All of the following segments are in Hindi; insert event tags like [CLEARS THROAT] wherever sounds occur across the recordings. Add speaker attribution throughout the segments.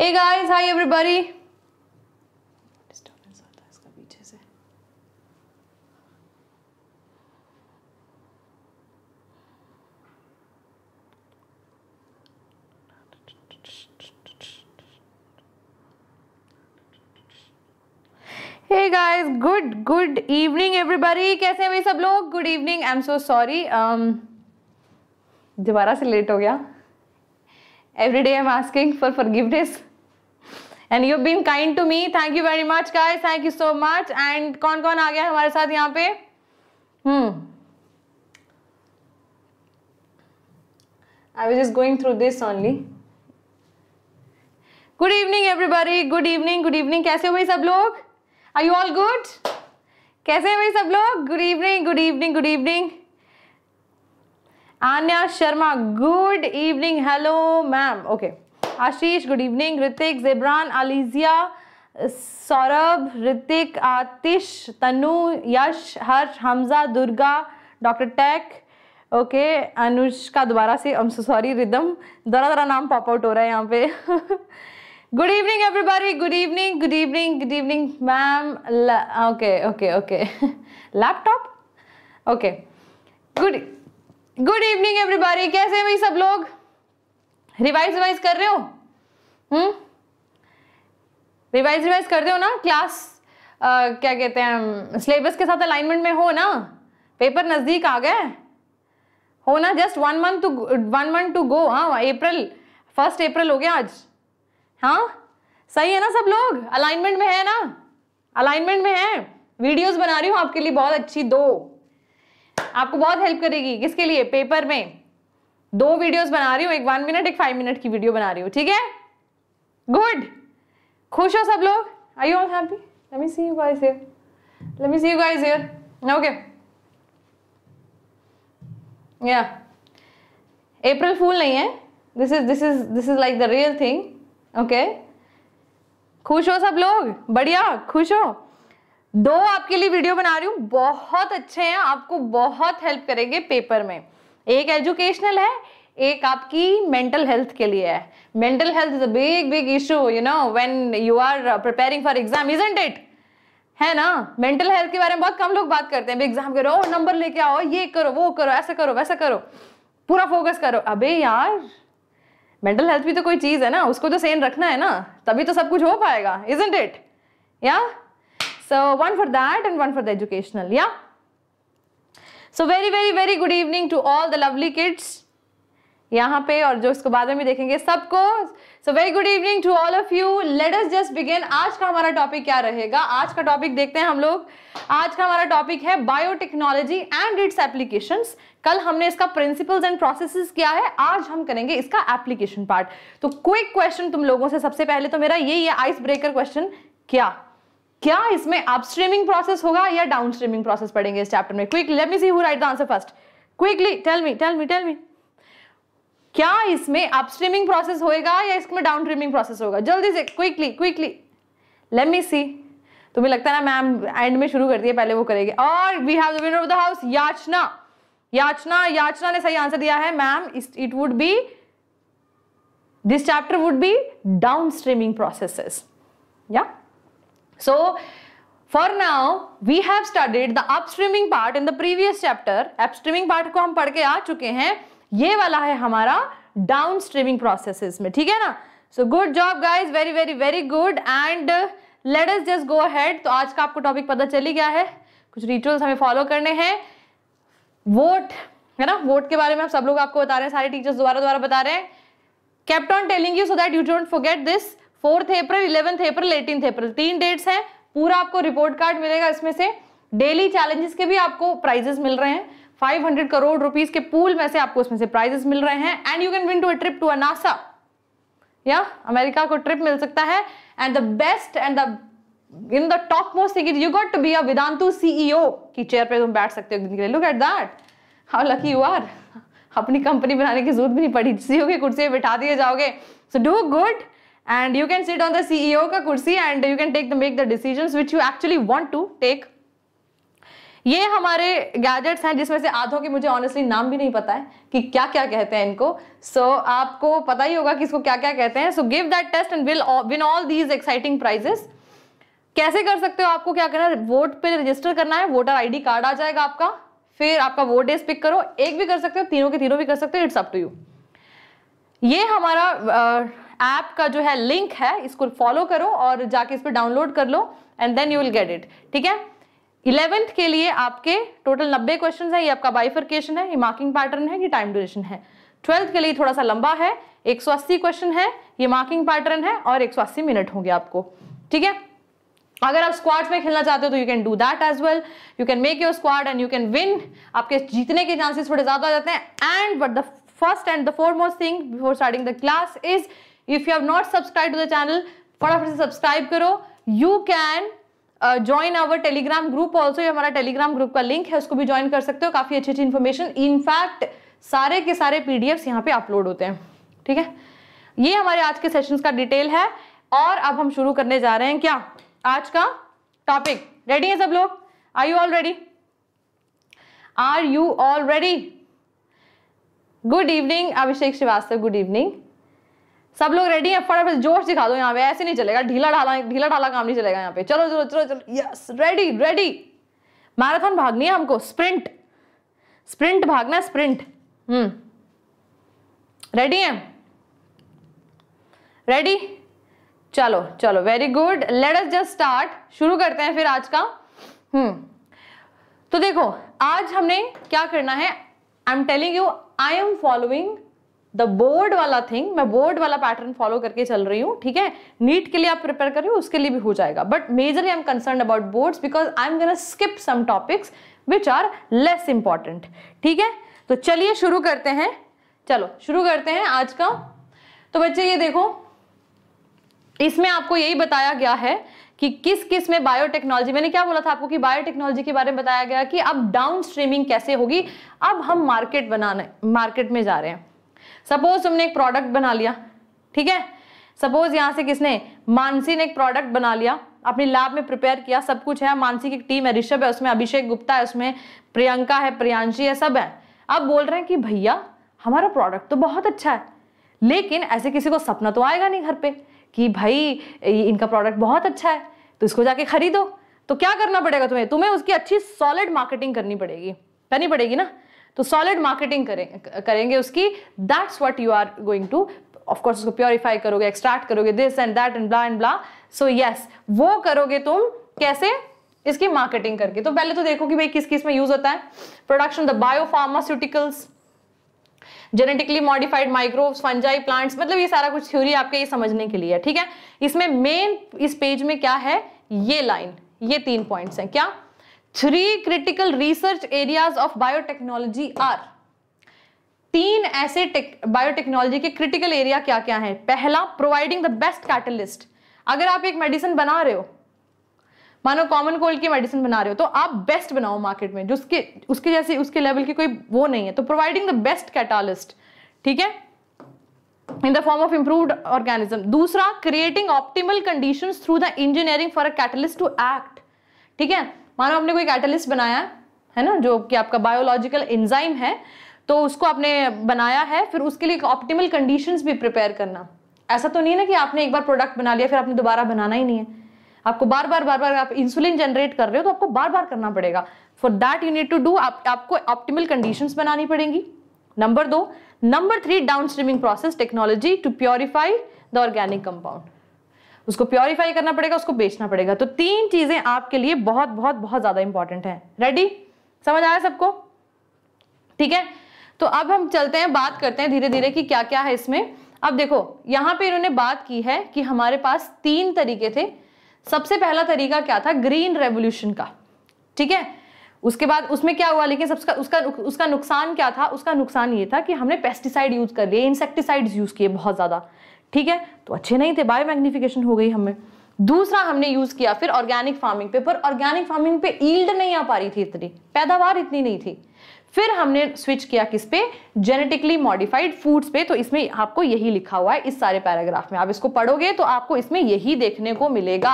Speaker 1: Hey guys, hi everybody. Disturbance होता है इसका पीछे से कैसे हैं भाई सब लोग good evening I am so sorry दोबारा से लेट हो गया every day I am asking for forgiveness and you been kind to me thank you very much guys thank you so much and कौन कौन आ गया हमारे साथ यहाँ पे hmm I was is going through this only good evening everybody good evening good evening कैसे हो सब लोग आई यू ऑल गुड कैसे हो भाई सब लोग good evening good evening good evening Anya Sharma good evening hello ma'am okay Ashish good evening Hrithik Jibran Alizia Saurabh Hrithik Atish Tanu Yash Harsh Hamza Durga doctor टैक ओके अनुष्का दोबारा से आई सॉरी रिदम दरा दरा नाम पॉप आउट हो रहा है यहाँ पे good evening everybody good evening good evening good evening ma'am okay okay okay laptop okay good good evening everybody कैसे हैं भाई सब लोग रिवाइज रिवाइज कर रहे हो हम्म रिवाइज रिवाइज रहे हो ना क्लास आ, क्या कहते हैं सिलेबस के साथ अलाइनमेंट में हो ना पेपर नज़दीक आ गए हो ना just one month to one month to go हाँ अप्रैल फर्स्ट अप्रैल हो गया आज हाँ सही है ना सब लोग अलाइनमेंट में है ना अलाइनमेंट में है वीडियोस बना रही हूँ आपके लिए बहुत अच्छी दो आपको बहुत हेल्प करेगी किसके लिए पेपर में दो वीडियोस बना रही हूँ एक वन मिनट एक फाइव मिनट की वीडियो बना रही हूँ ठीक है गुड खुश हो सब लोग I all happy let me see you guys here let me see you guys here okay yeah April fool नहीं है this is this is this is like the real thing okay खुश हो सब लोग बढ़िया खुश हो दो आपके लिए वीडियो बना रही हूँ बहुत अच्छे हैं आपको बहुत हेल्प करेंगे पेपर में एक एजुकेशनल है एक आपकी मेंटल हेल्थ के लिए है mental health is a big big issue you know when you are preparing for exam isn't it है ना मेंटल हेल्थ के बारे में बहुत कम लोग बात करते हैं एग्जाम के नंबर लेके आओ ये करो वो करो ऐसा करो वैसा करो पूरा फोकस करो अबे यार मेंटल हेल्थ भी तो कोई चीज़ है ना उसको तो सेम रखना है ना तभी तो सब कुछ हो पाएगा is it yeah so one for that and one for the educational yeah so very very very good evening to all the lovely kids यहाँ पे और जो इसको बाद में भी देखेंगे सबको so very good evening to all of you let us just begin आज का हमारा टॉपिक क्या रहेगा आज का टॉपिक देखते हैं हम लोग आज का हमारा टॉपिक है बायोटेक्नोलॉजी एंड इट्स एप्लीकेशन कल हमने इसका प्रिंसिपल्स एंड प्रोसेसेस किया है आज हम करेंगे इसका एप्लीकेशन पार्ट तो क्विक क्वेश्चन तुम लोगों से सबसे पहले तो मेरा यही है आइस ब्रेकर क्वेश्चन क्या क्या इसमें अपस्ट्रीमिंग प्रोसेस होगा या डाउनस्ट्रीमिंग प्रोसेस पढ़ेंगे इस चैप्टर में quick let me see who write the answer first quickly tell me tell me tell me क्या इसमें अपस्ट्रीमिंग प्रोसेस होएगा या इसमें डाउनस्ट्रीमिंग प्रोसेस होगा जल्दी से quickly quickly let me see तुम्हें लगता है ना मैम एंड में शुरू कर दिए पहले वो करेगी और we have the winner of the house Yachna Yachna Yachna ने सही आंसर दिया है ma'am it would be this chapter would be down streaming processes yeah So for now we have studied the upstreaming part in the previous chapter. Upstreaming part को हम पढ़ के आ चुके हैं ये वाला है हमारा डाउन स्ट्रीमिंग प्रोसेसेस में ठीक है ना so good job guys very very very good and let us just go ahead तो आज का आपको टॉपिक पता चली गया है कुछ रिचुअल्स हमें फॉलो करने हैं वोट है ना वोट के बारे में हम सब लोग आपको बता रहे हैं सारे टीचर्स दोबारा दोबारा बता रहे हैं kept on telling you so that you don't forget this fourth April eleventh April eighteenth April तीन डेट्स हैं पूरा आपको रिपोर्ट कार्ड मिलेगा इसमें से डेली चैलेंजेस के भी आपको प्राइजेस मिल रहे हैं 500 करोड़ रुपीस के पूल में से आपको इसमें से प्राइजेस मिल रहे हैं and you can win to a trip to NASA या अमेरिका को ट्रिप मिल सकता है and the best and the in the top most thing you got to be a Vedantu CEO की चेयर पे तुम बैठ सकते हो एक के लिए look at that how lucky you are अपनी कंपनी बनाने की जरूरत भी नहीं पड़ी सीईओ की कुर्सी पे बिठा दिए जाओगे so do good and you can sit on the ceo ka kursi and you can take the make the decisions which you actually want to take ये हमारे गैजेट्स हैं जिसमें से आधों के मुझे ऑनेस्टली नाम भी नहीं पता है कि क्या क्या कहते हैं इनको सो so, आपको पता ही होगा कि इसको क्या क्या कहते हैं so give that test and will win all these exciting prizes कैसे कर सकते हो आपको क्या करना है वोट पे रजिस्टर करना है वोटर आईडी कार्ड आ जाएगा आपका फिर आपका वोट डेज पिक करो एक भी कर सकते हो तीनों के तीनों भी कर सकते हो इट्स अप टू यू ये हमारा uh, ऐप का जो है लिंक है इसको फॉलो करो और जाके इस पर डाउनलोड कर लो and then you will get it ठीक है इलेवेंथ के लिए आपके टोटल नब्बे क्वेश्चन है ये आपका बाइफर्केशन है ये मार्किंग पैटर्न है ये टाइम ड्यूरेशन है ट्वेल्थ के लिए थोड़ा सा लंबा है 180 क्वेश्चन है ये मार्किंग पैटर्न है और 180 मिनट होंगे आपको ठीक है अगर आप स्क्वाड में खेलना चाहते हो तो you can do that as well you can make your squad and you can win आपके जीतने के चांसेस थोड़े ज्यादा हो जाते हैं and but the first and the foremost thing before starting the class is if you have not subscribe to the channel फटाफट से सब्सक्राइब करो you can join our Telegram group also ये हमारा टेलीग्राम ग्रुप का लिंक है उसको भी ज्वाइन कर सकते हो काफी अच्छी अच्छी इन्फॉर्मेशन इनफैक्ट सारे के सारे पीडीएफ यहाँ पे अपलोड होते हैं ठीक है ये हमारे आज के सेशन का डिटेल है और अब हम शुरू करने जा रहे हैं क्या आज का टॉपिक रेडी है सब लोग are you all ready are you all ready good evening Abhishek Srivastava good evening सब लोग रेडी हैं फटाफट जोश दिखा दो यहाँ पे ऐसे नहीं चलेगा ढीला ढाला ढीला ढाला काम नहीं चलेगा यहाँ पे चलो चलो चलो चलो यस रेडी रेडी मैराथन भागनी है हमको स्प्रिंट स्प्रिंट भागना स्प्रिंट हम्म रेडी है रेडी चलो चलो very good let us just start शुरू करते हैं फिर आज का हम्म तो देखो आज हमने क्या करना है I am telling you I am following the board वाला थिंग मैं बोर्ड वाला पैटर्न फॉलो करके चल रही हूँ ठीक है नीट के लिए आप प्रिपेयर कर रही हो उसके लिए भी हो जाएगा but majorly I am concern about boards because I am gonna skip some topics which are less important ठीक है तो चलिए शुरू करते हैं चलो शुरू करते हैं आज का तो बच्चे ये देखो इसमें आपको यही बताया गया है कि किस किस में बायोटेक्नोलॉजी मैंने क्या बोला था आपको कि बायोटेक्नोलॉजी के बारे में बताया गया कि अब डाउन स्ट्रीमिंग कैसे होगी अब हम मार्केट बनाने मार्केट में जा रहे हैं सपोज तुमने एक प्रोडक्ट बना लिया ठीक है सपोज यहाँ से किसने मानसी ने एक प्रोडक्ट बना लिया अपनी लैब में प्रिपेयर किया सब कुछ है मानसी की टीम है ऋषभ है उसमें अभिषेक गुप्ता है उसमें प्रियंका है प्रियांशी है सब है अब बोल रहे हैं कि भैया हमारा प्रोडक्ट तो बहुत अच्छा है लेकिन ऐसे किसी को सपना तो आएगा नहीं घर पे कि भाई इनका प्रोडक्ट बहुत अच्छा है तो इसको जाके खरीदो तो क्या करना पड़ेगा तुम्हें तुम्हें उसकी अच्छी सॉलिड मार्केटिंग करनी पड़ेगी करनी पड़ेगी ना तो सॉलिड मार्केटिंग करें करेंगे उसकी that's what you are going to of course उसको प्योरीफाई करोगे एक्सट्रैक्ट करोगे this and that and blah and blah so yes वो करोगे तुम कैसे इसकी मार्केटिंग करके तो पहले तो देखो कि भाई किस किस में यूज होता है production the pharmaceuticals genetically modified microbes fungi plants मतलब ये सारा कुछ थ्योरी आपके ये समझने के लिए है ठीक है इसमें मेन इस पेज में क्या है ये लाइन ये तीन पॉइंट्स हैं क्या three critical research areas of biotechnology are तीन ऐसे बायोटेक्नोलॉजी के क्रिटिकल एरिया क्या क्या हैं पहला प्रोवाइडिंग द बेस्ट कैटलिस्ट अगर आप एक मेडिसिन बना रहे हो मानो कॉमन कोल्ड की मेडिसिन बना रहे हो तो आप बेस्ट बनाओ मार्केट में जो उसके उसके जैसे उसके लेवल की कोई वो नहीं है तो प्रोवाइडिंग द बेस्ट कैटालिस्ट ठीक है in the form of improved organism दूसरा creating optimal conditions through the engineering for a catalyst to act ठीक है मानो आपने कोई कैटलिस्ट बनाया है ना जो कि आपका बायोलॉजिकल एंजाइम है तो उसको आपने बनाया है फिर उसके लिए ऑप्टिमल कंडीशंस भी प्रिपेयर करना ऐसा तो नहीं है ना कि आपने एक बार प्रोडक्ट बना लिया फिर आपने दोबारा बनाना ही नहीं है आपको बार बार बार बार आप इंसुलिन जनरेट कर रहे हो तो आपको बार बार करना पड़ेगा for that you need to do आपको ऑप्टिमल कंडीशंस बनानी पड़ेंगी नंबर दो number three down streaming process technology to purify the organic compound उसको प्योरीफाई करना पड़ेगा उसको बेचना पड़ेगा तो तीन चीजें आपके लिए बहुत बहुत बहुत ज्यादा इंपॉर्टेंट है रेडी समझ आया सबको ठीक है तो अब हम चलते हैं बात करते हैं धीरे धीरे कि क्या क्या है इसमें अब देखो यहाँ पे इन्होंने बात की है कि हमारे पास तीन तरीके थे सबसे पहला तरीका क्या था ग्रीन रेवोल्यूशन का ठीक है उसके बाद उसमें क्या हुआ लेकिन सबका उसका उसका नुकसान क्या था उसका नुकसान ये था कि हमने पेस्टिसाइड यूज कर लिए इंसेक्टिसाइड्स यूज किए बहुत ज्यादा ठीक है तो अच्छे नहीं थे बायो मैग्निफिकेशन हो गई हमें दूसरा हमने यूज किया फिर ऑर्गेनिक फार्मिंग पे पर ऑर्गेनिक फार्मिंग पे ईल्ड नहीं आ पा रही थी इतनी पैदावार इतनी नहीं थी फिर हमने स्विच किया किस पे जेनेटिकली मॉडिफाइड फूड्स पे तो इसमें आपको यही लिखा हुआ है इस सारे पैराग्राफ में आप इसको पढ़ोगे तो आपको इसमें यही देखने को मिलेगा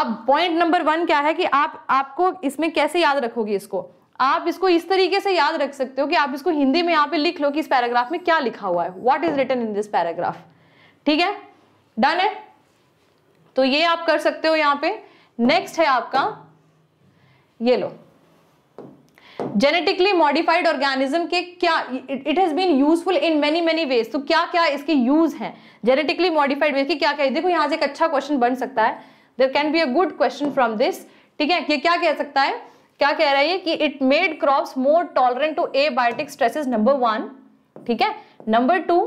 Speaker 1: अब पॉइंट नंबर वन क्या है कि आप आपको इसमें कैसे याद रखोगे इसको आप इसको इस तरीके से याद रख सकते हो कि आप इसको हिंदी में यहाँ पे लिख लो कि इस पैराग्राफ में क्या लिखा हुआ है what is written in this paragraph ठीक है डन है तो ये आप कर सकते हो यहां पे नेक्स्ट है आपका ये लो जेनेटिकली मॉडिफाइड ऑर्गेनिज्म के क्या it has been useful in many many ways तो क्या क्या इसके यूज हैं जेनेटिकली मॉडिफाइड वेज के क्या क्या देखो यहां से एक अच्छा क्वेश्चन बन सकता है there can be a good question from this ठीक है ये क्या कह सकता है क्या कह रहा है कि it made crops more tolerant to abiotic stresses number one ठीक है number two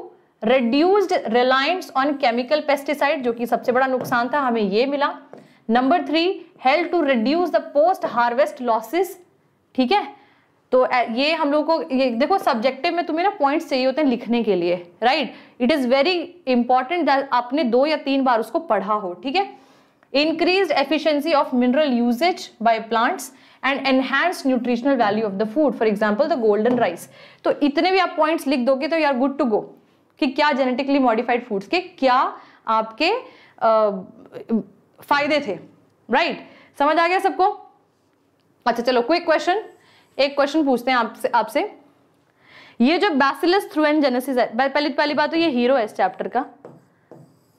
Speaker 1: reduced reliance on chemical pesticide जो कि सबसे बड़ा नुकसान था हमें ये मिला number three help to reduce the post harvest losses ठीक है तो ये हम लोग को ये देखो सब्जेक्टिव में तुम्हें ना पॉइंट्स चाहिए होते हैं लिखने के लिए right it is very important that आपने दो या तीन बार उसको पढ़ा हो ठीक है increase efficiency of mineral usages by plants and enhance nutritional value of the food for example the golden rice तो इतने भी आप पॉइंट्स लिख दोगे तो you are good to go कि क्या जेनेटिकली मॉडिफाइड फूड्स के क्या आपके आ, फायदे थे राइट right? समझ आ गया सबको अच्छा चलो क्विक क्वेश्चन एक क्वेश्चन पूछते हैं आपसे आपसे ये जो बैसिलस थ्रू एंड जेनेसिस है पहली पहली बात तो ये हीरो है इस चैप्टर का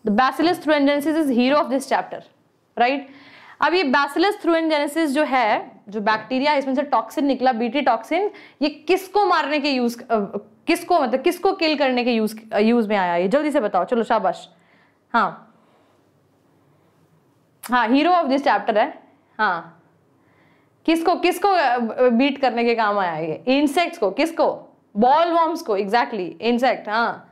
Speaker 1: the bacillus thuringiensis is hero of this chapter right अब ये बैसिलस थ्रू एंड जेनेसिस जो है जो बैक्टीरिया इसमें से टॉक्सिन निकला बीटी टॉक्सिन ये किसको मारने के यूज किसको मतलब किसको किल करने के यूज यूज में आया ये जल्दी से बताओ चलो शाबाश हाँ हाँ हीरो ऑफ दिस चैप्टर है हाँ किसको किसको बीट करने के काम आया ये इंसेक्ट्स को किसको बॉल वॉर्म्स को एग्जैक्टली exactly, इंसेक्ट हाँ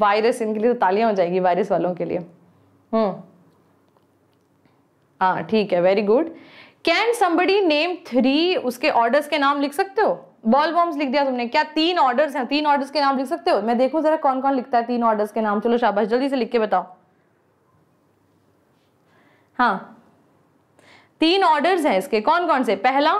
Speaker 1: वायरस इनके लिए तो तालियां हो जाएगी वायरस वालों के लिए हम्म हाँ ठीक है very good can somebody name three उसके ऑर्डर्स के नाम लिख सकते हो बॉल बॉम्ब लिख दिया तुमने क्या तीन ऑर्डर्स हैं तीन ऑर्डर्स के नाम लिख सकते हो मैं देखूं जरा कौन कौन लिखता है तीन ऑर्डर्स के नाम चलो शाबाश जल्दी से लिख के बताओ हाँ तीन ऑर्डर्स हैं इसके कौन कौन से पहला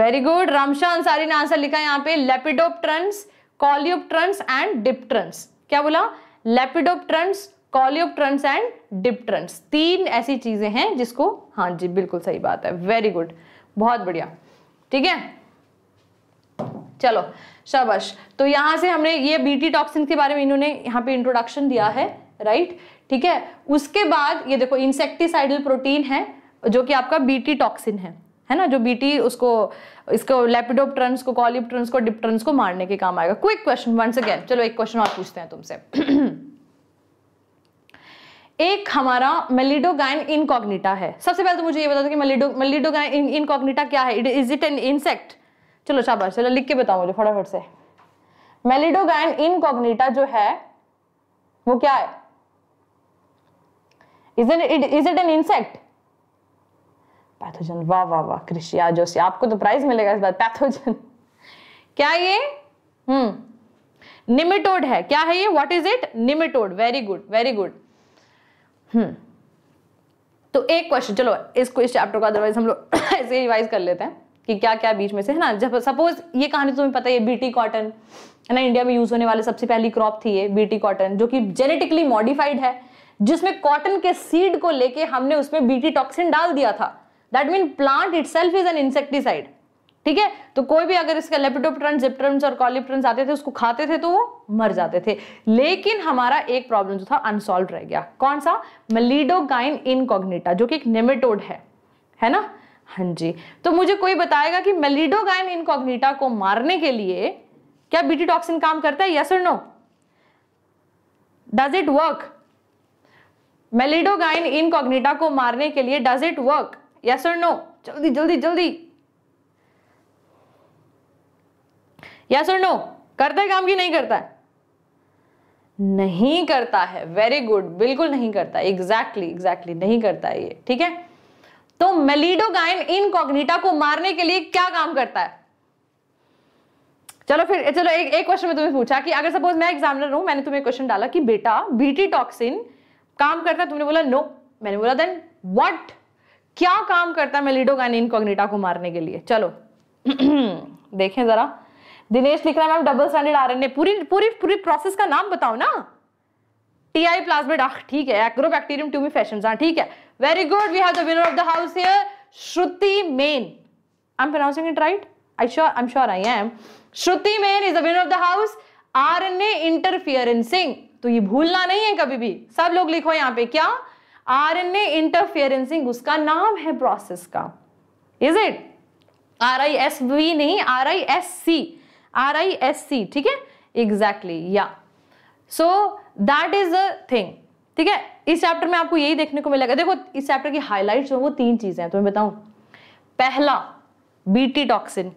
Speaker 1: वेरी गुड रामशा अंसारी ने आंसर लिखा यहाँ पे लेपिडोप्ट्रंस कॉलियोप्ट्रंस एंड डिप्ट्रंस क्या बोला लेपिडोप्ट्रंस कॉलियोप्ट्रंस एंड डिप्ट्रंस तीन ऐसी चीजें हैं जिसको हाँ जी बिल्कुल सही बात है वेरी गुड बहुत बढ़िया ठीक है चलो शाबाश तो यहां से हमने ये बीटी टॉक्सिन के बारे में इन्होंने यहां पे इंट्रोडक्शन दिया है राइट ठीक है उसके बाद ये देखो इंसेक्टिसाइडल प्रोटीन है जो कि आपका बीटी टॉक्सिन है है ना जो बीटी उसको इसको लेपिडोप्ट्रंस को कॉलिप्ट्रंस को डिप्ट्रंस को मारने के काम आएगा क्विक क्वेश्चन वंस अगेन चलो एक क्वेश्चन और पूछते हैं तुमसे [CLEARS THROAT] एक हमारा मेलिडोगाइन इनकॉग्निटा है सबसे पहले तो मुझे ये बता दो कि मेलिडो मेलिडोगाइन इनकॉग्निटा क्या है इज इट एन इंसेक्ट चलो शाबाश चलो लिख के बताओ मुझे फटाफट से मेलिडोगाइन इनकॉग्निटा जो है वो क्या है is it is it an insect pathogen वाह वाह वाह कृषि आज जोशी आपको तो प्राइज मिलेगा इस बार पैथोजन [LAUGHS] क्या ये हम्म निमिटोड है क्या है ये what is it nematode very good very good hmm. तो एक क्वेश्चन चलो इस क्वेश्चन चैप्टर को अदरवाइज हम लोग [COUGHS] ऐसे रिवाइज कर लेते हैं कि क्या क्या बीच में से है ना जब सपोज ये कहानी तुम्हें पता है बीटी कॉटन है ना इंडिया में यूज होने वाले सबसे पहली क्रॉप थी ये बीटी कॉटन जो कि जेनेटिकली मॉडिफाइड है जिसमें कॉटन के सीड को लेके हमने उसमें बीटी टॉक्सिन डाल दिया था that mean plant itself is an insecticide ठीक है तो कोई भी अगर इसका लेपिडोप्टरन जिप्टरन्स और कॉलिप्टरन्स आते थे उसको खाते थे तो वो मर जाते थे लेकिन हमारा एक प्रॉब्लम जो था अनसॉल्व रह गया कौन सा मलिडोगाइन इनकॉग्निटा जो कि एक नेमेटोड है है ना हाँ जी तो मुझे कोई बताएगा कि मलिडोगाइन इनकॉग्निटा को मारने के लिए क्या बीटी टॉक्सिन काम करता है यस और no does it work meloidogyne incognita को मारने के लिए डज इट वर्क यस और नो जल्दी जल्दी जल्दी या सर नो करता है काम कि नहीं करता है नहीं करता है वेरी गुड बिल्कुल नहीं करता एग्जैक्टली exactly, एग्जैक्टली exactly, नहीं करता है ये ठीक है तो मेलिडोगाइन इन कॉग्निटा को मारने के लिए क्या काम करता है चलो फिर चलो एक एक क्वेश्चन में तुम्हें पूछा कि अगर सपोज मैं एग्जामिनर हूं मैंने तुम्हें क्वेश्चन डाला कि बेटा बीटी टॉक्सिन काम करता है तुमने बोला नो मैंने बोला देन व्हाट क्या काम करता है मेलिडोगाइन कॉग्निटा को मारने के लिए चलो [CLEARS THROAT] देखें जरा दिनेश लिख रहा है मैम डबल स्टैंडर्ड आरएनए पूरी पूरी पूरी प्रोसेस का नाम बताओ ना टी आई प्लाज्मिड ठीक है एक्रोबैक्टीरियम ट्यूबी फैशन हाँ ठीक है very good we have the winner of the house here Shruti मेन I am pronouncing it right I sure I am sure I am Shruti मेन is the winner of the house R N A interferencing तो ये भूलना नहीं है कभी भी सब लोग लिखो यहां पे क्या आर एन ए इंटरफियरेंसिंग उसका नाम है प्रोसेस का is it R I S V नहीं R I S C R I S C ठीक है एग्जैक्टली या so that is a thing ठीक है इस चैप्टर में आपको यही देखने को मिलेगा देखो इस चैप्टर की हाईलाइट जो है वो तीन चीजें हैं तो मैं बताऊं पहला बीटी टॉक्सिन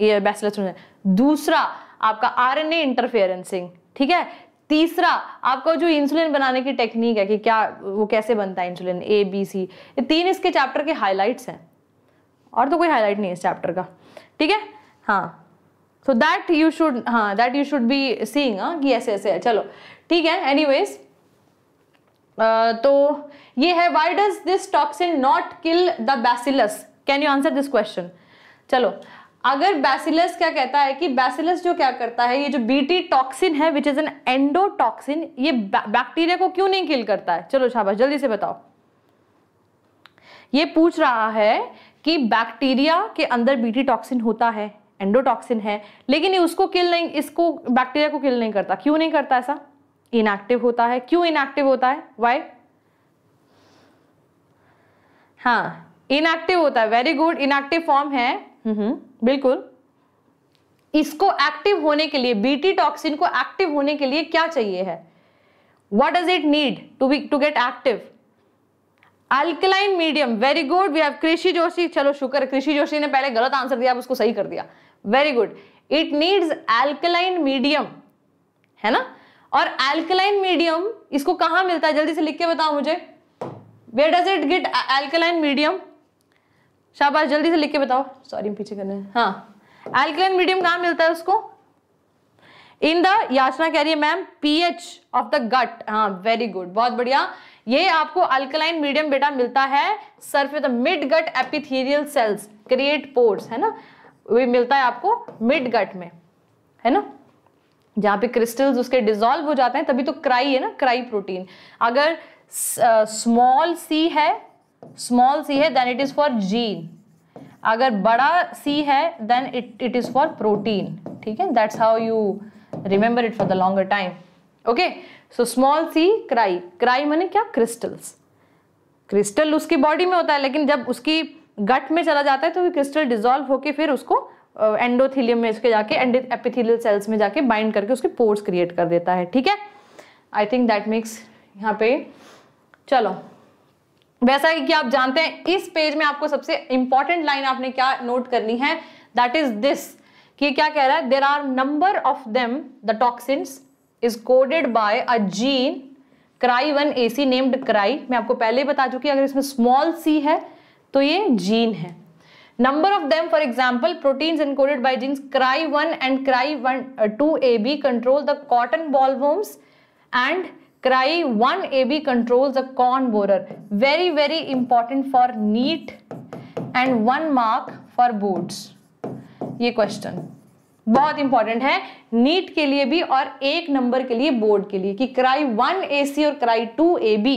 Speaker 1: ये बैचलर दूसरा आपका आरएनए इंटरफेरेंसिंग ठीक है तीसरा आपका जो इंसुलिन बनाने की टेक्निक है कि क्या वो कैसे बनता है इंसुलिन ए बी सी ये तीन इसके चैप्टर के हाईलाइट्स हैं और तो कोई हाईलाइट नहीं है इस चैप्टर का ठीक है हाँ सो दैट यू शुड हाँ that you should be seeing हाँ कि ऐसे ऐसे है चलो ठीक है एनीवेज तो ये है why does this toxin not kill the bacillus can you answer this question चलो अगर बैसिलस क्या कहता है कि बैसिलस जो क्या करता है ये जो बीटी टॉक्सिन है विच इज एन एंडोटॉक्सिन ये बैक्टीरिया को क्यों नहीं किल करता है चलो शाबाश जल्दी से बताओ ये पूछ रहा है कि बैक्टीरिया के अंदर बीटी टॉक्सिन होता है एंडोटॉक्सिन है लेकिन ये उसको किल नहीं इसको बैक्टीरिया को किल नहीं करता क्यों नहीं करता ऐसा इनएक्टिव होता है क्यों इनएक्टिव होता है वाई हाँ इनएक्टिव होता है वेरी गुड इनएक्टिव फॉर्म है बिल्कुल इसको एक्टिव होने के लिए बीटी टॉक्सिन को एक्टिव होने के लिए क्या चाहिए है what does it need to be to get active alkaline medium very good we have Krishi Joshi चलो शुक्र कृषि जोशी ने पहले गलत आंसर दिया आप उसको सही कर दिया very good it needs alkaline medium है ना और एल्कलाइन मीडियम इसको कहां मिलता है जल्दी से लिख के बताओ मुझे where does it get alkaline medium शाबाश जल्दी से लिख के बताओ सॉरी पीछे करने हाँ एल्कलाइन मीडियम कहां मिलता है उसको इन द याचना कह रही है ma'am pH of the gut हाँ वेरी गुड बहुत बढ़िया ये आपको अल्कलाइन मीडियम बेटा मिलता है सर्फ the midgut epithelial cells create pores है ना भी मिलता है आपको मिड गट में है ना जहां पे क्रिस्टल्स उसके डिजोल्व हो जाते हैं तभी तो क्राई है ना क्राई प्रोटीन अगर स्मॉल सी है स्मॉल सी है then it is for gene अगर बड़ा सी है then it it is for protein ठीक है that's how you remember it for the longer time okay so small C cry cry मैंने क्या क्रिस्टल्स क्रिस्टल उसकी बॉडी में होता है लेकिन जब उसकी गट में चला जाता है तो क्रिस्टल डिजोल्व होकर फिर उसको एंडोथिलियम में इसके जाके एंड एपिथिलियल सेल्स में जाके बाइंड करके उसके पोर्स क्रिएट कर देता है ठीक है आई थिंक दैट मेक्स यहाँ पे चलो वैसा कि आप जानते हैं इस पेज में आपको सबसे इंपॉर्टेंट लाइन आपने क्या नोट करनी है दैट इज दिस कि क्या कह रहा है there are number of them the toxins is coded by a gene cry one AC named cry मैं आपको पहले बता चुकी अगर इसमें स्मॉल सी है तो ये जीन है number of them for example proteins encoded by genes cry 1 and cry 1 uh, 2ab control the cotton bollworms and cry 1ab controls the corn borer very very important for neat and one mark for boards ये क्वेश्चन बहुत इंपॉर्टेंट है नीट के लिए भी और एक नंबर के लिए बोर्ड के लिए कि क्राई वन ए सी और क्राई टू ए बी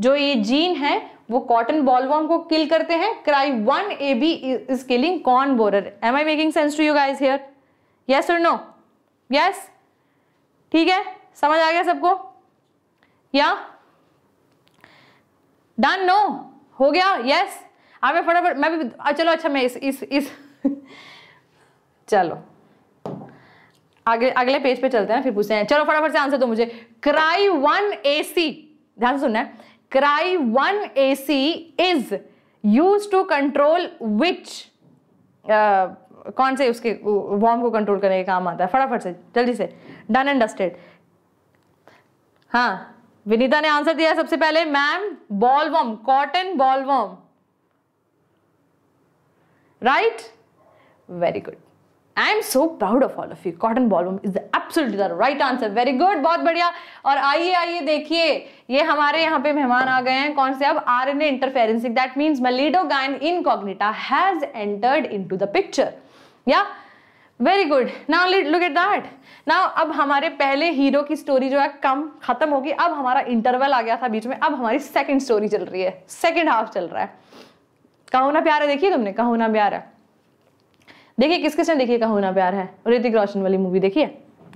Speaker 1: जो ये जीन है वो कॉटन बॉलवॉर्म को किल करते हैं cry one A B is killing corn borer am I making sense to you guys here yes और नो यस ठीक है समझ आ गया सबको या डन नो हो गया यस आप मैं फटाफट मैं भी आ, चलो अच्छा मैं इस इस इस [LAUGHS] चलो आगे अगले पेज पे चलते हैं फिर पूछते हैं चलो फटाफट से आंसर दो मुझे क्राई वन ए सी ध्यान सुनना है cry 1 AC is used to control which uh, कौन से उसके वॉर्म को कंट्रोल करने के काम आता है फटाफट से जल्दी से डन एंड डस्टेड हाँ विनीता ने आंसर दिया सबसे पहले ma'am worm cotton worm right very good I am so proud of all of you cotton bollworm is the the right answer very good बहुत बढ़िया और आइए आइए देखिए ये हमारे यहाँ पे मेहमान आ गए हैं कौन से अब R N A interferencing that means meloidogyne incognita has entered in to the picture या very good now look at that now अब हमारे पहले हीरो की स्टोरी जो है कम खत्म होगी अब हमारा इंटरवल आ गया था बीच में अब हमारी सेकेंड स्टोरी चल रही है सेकेंड हाफ चल रहा है कहो ना प्यारा देखिए तुमने कहो ना प्यारा देखिए किस किसने देखिए कहा होना प्यार है ऋतिक रोशन वाली मूवी देखिए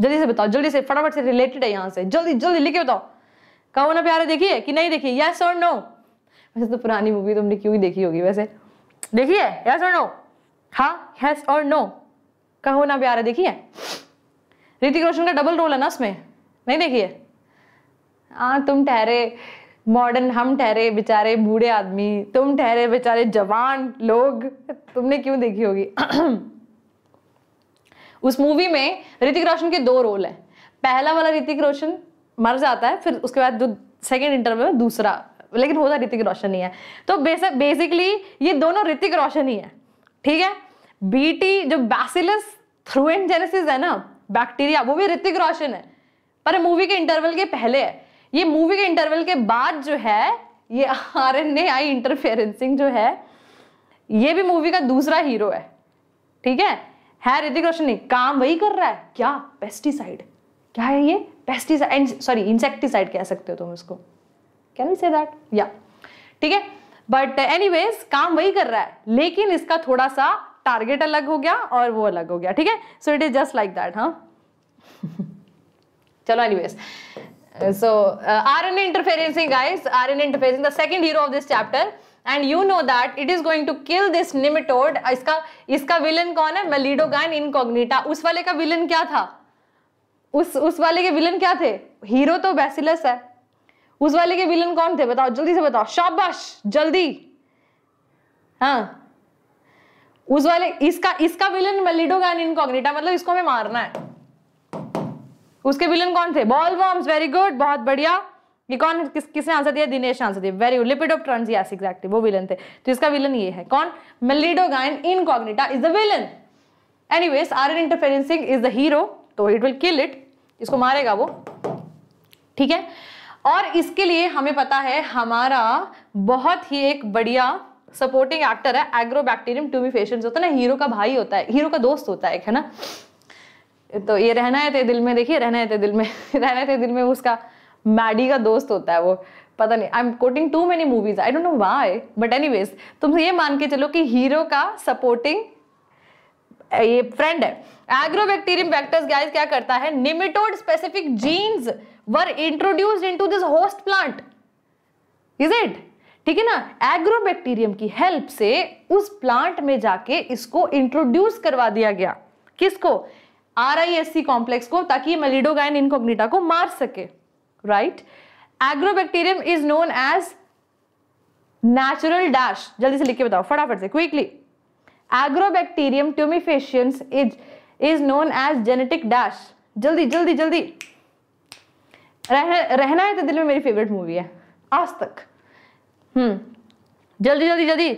Speaker 1: जल्दी से बताओ जल्दी से फटाफट से रिलेटेड है यहाँ से जल्दी जल्दी लिखे बताओ कहो ना प्यार है देखिए कि नहीं देखिए यस और नो वैसे तो पुरानी मूवी तुमने तो क्यों ही देखी होगी वैसे देखिए यस और नो हाँ यस और नो कहो ना प्यार है देखिए ऋतिक रोशन का डबल रोल है ना उसमें नहीं देखिए हाँ तुम ठहरे मॉडर्न हम ठहरे बेचारे बूढ़े आदमी तुम ठहरे बेचारे जवान लोग तुमने क्यों देखी होगी [CLEARS THROAT] उस मूवी में ऋतिक रोशन के दो रोल हैं पहला वाला ऋतिक रोशन मर जाता है फिर उसके बाद सेकेंड इंटरव्यू में दूसरा लेकिन होता ऋतिक रोशन ही है तो बेसिकली ये दोनों ऋतिक रोशन ही है ठीक है बीटी जो बैसिलस एंड जेनेसिस है ना बैक्टीरिया वो भी ऋतिक रोशन है पर मूवी के इंटरवल के पहले है ये मूवी के इंटरवल के बाद जो है ये आर एन ए आई इंटरफेरेंसिंग जो है ये भी मूवी का दूसरा हीरो है ठीक है है ऋतिक रोशन ने काम वही कर रहा है क्या पेस्टिसाइड क्या है ये पेस्टिसाइड सॉरी इंसेक्टिसाइड कह सकते हो तुम इसको कैन वी से दैट या ठीक है बट एनीवेज काम वही कर रहा है लेकिन इसका थोड़ा सा टारगेट अलग हो गया और वो अलग हो गया ठीक है so it is just like that हाँ [LAUGHS] चलो anyways R N interferencing guys R N interferencing the second hero of this chapter and you know that it is going to kill this nematode इसका इसका विलन कौन है मेलिडोगान इनकॉग्निटा उस वाले का विलन क्या था उस उस वाले के विलन क्या थे हीरो तो बेसिलस है उस वाले के विलन कौन थे बताओ जल्दी से बताओ शाबाश जल्दी हाँ उस वाले इसका इसका विलन मेलिडोगान इनकॉग्निटा मतलब इसको हमें मारना है उसके विलन कौन थे बॉल वॉर्म्स वेरी गुड बहुत बढ़िया ये कौन है? किस किसने आंसर दिया दिनेश आंसर दिया very good lepidopterans yes exactly वो विलन थे तो इसका विलन ये है कौन meloidogyne incognita is the villain anyways an interferencing is the hero तो इट विल किल इट इसको मारेगा वो ठीक है और इसके लिए हमें पता है हमारा बहुत ही एक बढ़िया सपोर्टिंग एक्टर है एग्रोबैक्टीरियम ट्यूमिफेशन होता है ना हीरो का भाई होता है हीरो का दोस्त होता है ना तो ये रहना है थे दिल में देखिए रहना है थे दिल में [LAUGHS] रहना है थे दिल में उसका मैडी का दोस्त होता है वो पता नहीं I am quoting too many movies I don't know why but any तुम ये मान के चलो कि हीरो का सपोर्टिंग ये फ्रेंड है एग्रोबैक्टीरियम फैक्टर्स गाइस क्या करता है nematode specific genes were introduced into this host plant is it ठीक है ना एग्रोबैक्टीरियम की हेल्प से उस प्लांट में जाके इसको इंट्रोड्यूस करवा दिया गया किसको R I S C complex को ताकि मेलिडोगाइन इनकोग्निटा को मार सके right agrobacterium is known as natural dash जल्दी से लिख के बताओ फटाफट से quickly agrobacterium tumefaciens is is known as genetic dash जल्दी जल्दी जल्दी रह, रहना है तो दिल में मेरी फेवरेट मूवी है आज तक हम्म जल्दी जल्दी जल्दी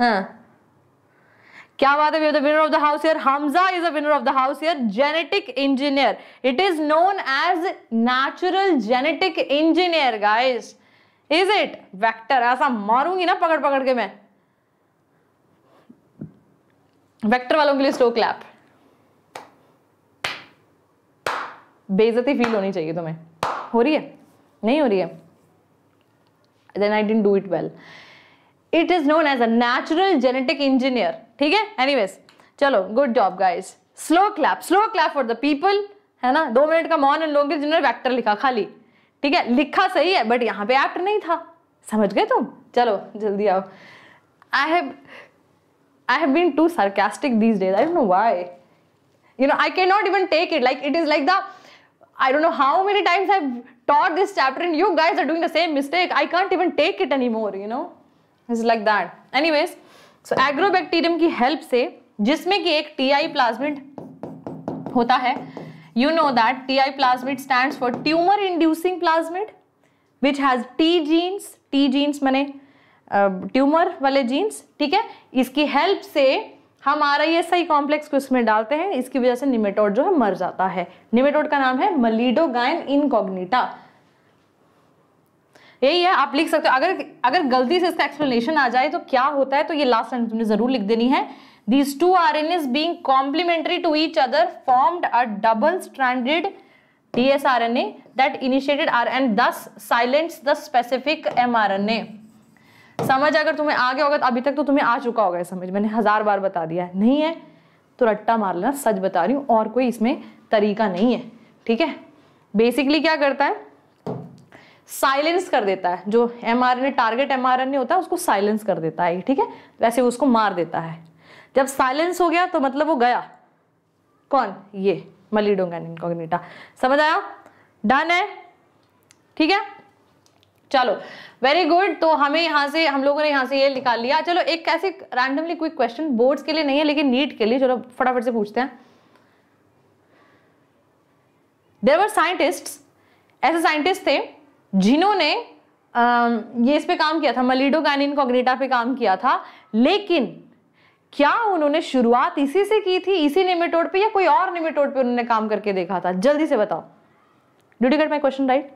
Speaker 1: हाँ क्या बात है winner of the house here Hamza is a winner of the house here genetic engineer it is known as natural genetic engineer guys is it vector ऐसा मारूंगी ना पकड़ पकड़ के मैं वेक्टर वालों के लिए स्टोक क्लैप बेजती फील होनी चाहिए तुम्हें हो रही है नहीं हो रही है then I didn't do it well it is known as a natural genetic engineer ठीक है एनीवेज चलो good job guys slow clap slow clap for the people है ना दो मिनट का मौन उन लोगों के जिन्होंने वैक्टर लिखा खाली ठीक है लिखा सही है बट यहाँ पे एक्ट नहीं था समझ गए तुम चलो जल्दी आओ I have I have been too sarcastic these days I don't why you know I can not even take it like it is like the I डोट know how many times I taught this chapter in you guys are doing the same mistake I can't even take it anymore you know is like that anyways so agrobacterium की हेल्प से जिसमें कि एक टी आई प्लाज्मिड होता है you know that T I plasmid stand for tumour inducing plasmid which has T genes T genes मैंने ट्यूमर uh, वाले जीन्स ठीक है इसकी हेल्प से हम R I S I complex को इसमें डालते हैं इसकी वजह से निमेटोड जो है मर जाता है निमेटोड का नाम है मलीडोगाइन इनकॉग्निटा यही है आप लिख सकते हो अगर अगर गलती से इसका एक्सप्लेनेशन आ जाए तो क्या होता है तो ये लास्ट सेंटेंस तुमने जरूर लिख देनी है these two these two RNAs being complementary to each other formed a double-stranded dsRNA that initiated R and thus silenced the specific mRNA. समझ अगर तुम्हें आ गया होगा तो अभी तक तो तुम्हें आ चुका होगा समझ मैंने हजार बार बता दिया है नहीं है तो रट्टा मार लेना सच बता रही हूँ और कोई इसमें तरीका नहीं है ठीक है बेसिकली क्या करता है साइलेंस कर देता है जो M R target M R होता है उसको साइलेंस कर देता है ठीक है वैसे उसको मार देता है जब साइलेंस हो गया तो मतलब वो गया कौन ये मलिडोंगन इनकॉग्निटा समझ आया डन है ठीक है चलो वेरी गुड तो हमें यहाँ से हम लोगों ने यहाँ से ये निकाल लिया चलो एक ऐसे रैंडमली क्विक क्वेश्चन बोर्ड्स के लिए नहीं है लेकिन नीट के लिए चलो फटाफट से पूछते हैं देर वर साइंटिस्ट ऐसे साइंटिस्ट थे जिन्होंने ये इस पे काम किया था मलिडो गैनिन कोग्रेटा पे काम किया था लेकिन क्या उन्होंने शुरुआत इसी से की थी इसी निमेटोड पे या कोई और निमेटोड पे उन्होंने काम करके देखा था जल्दी से बताओ do the get my question right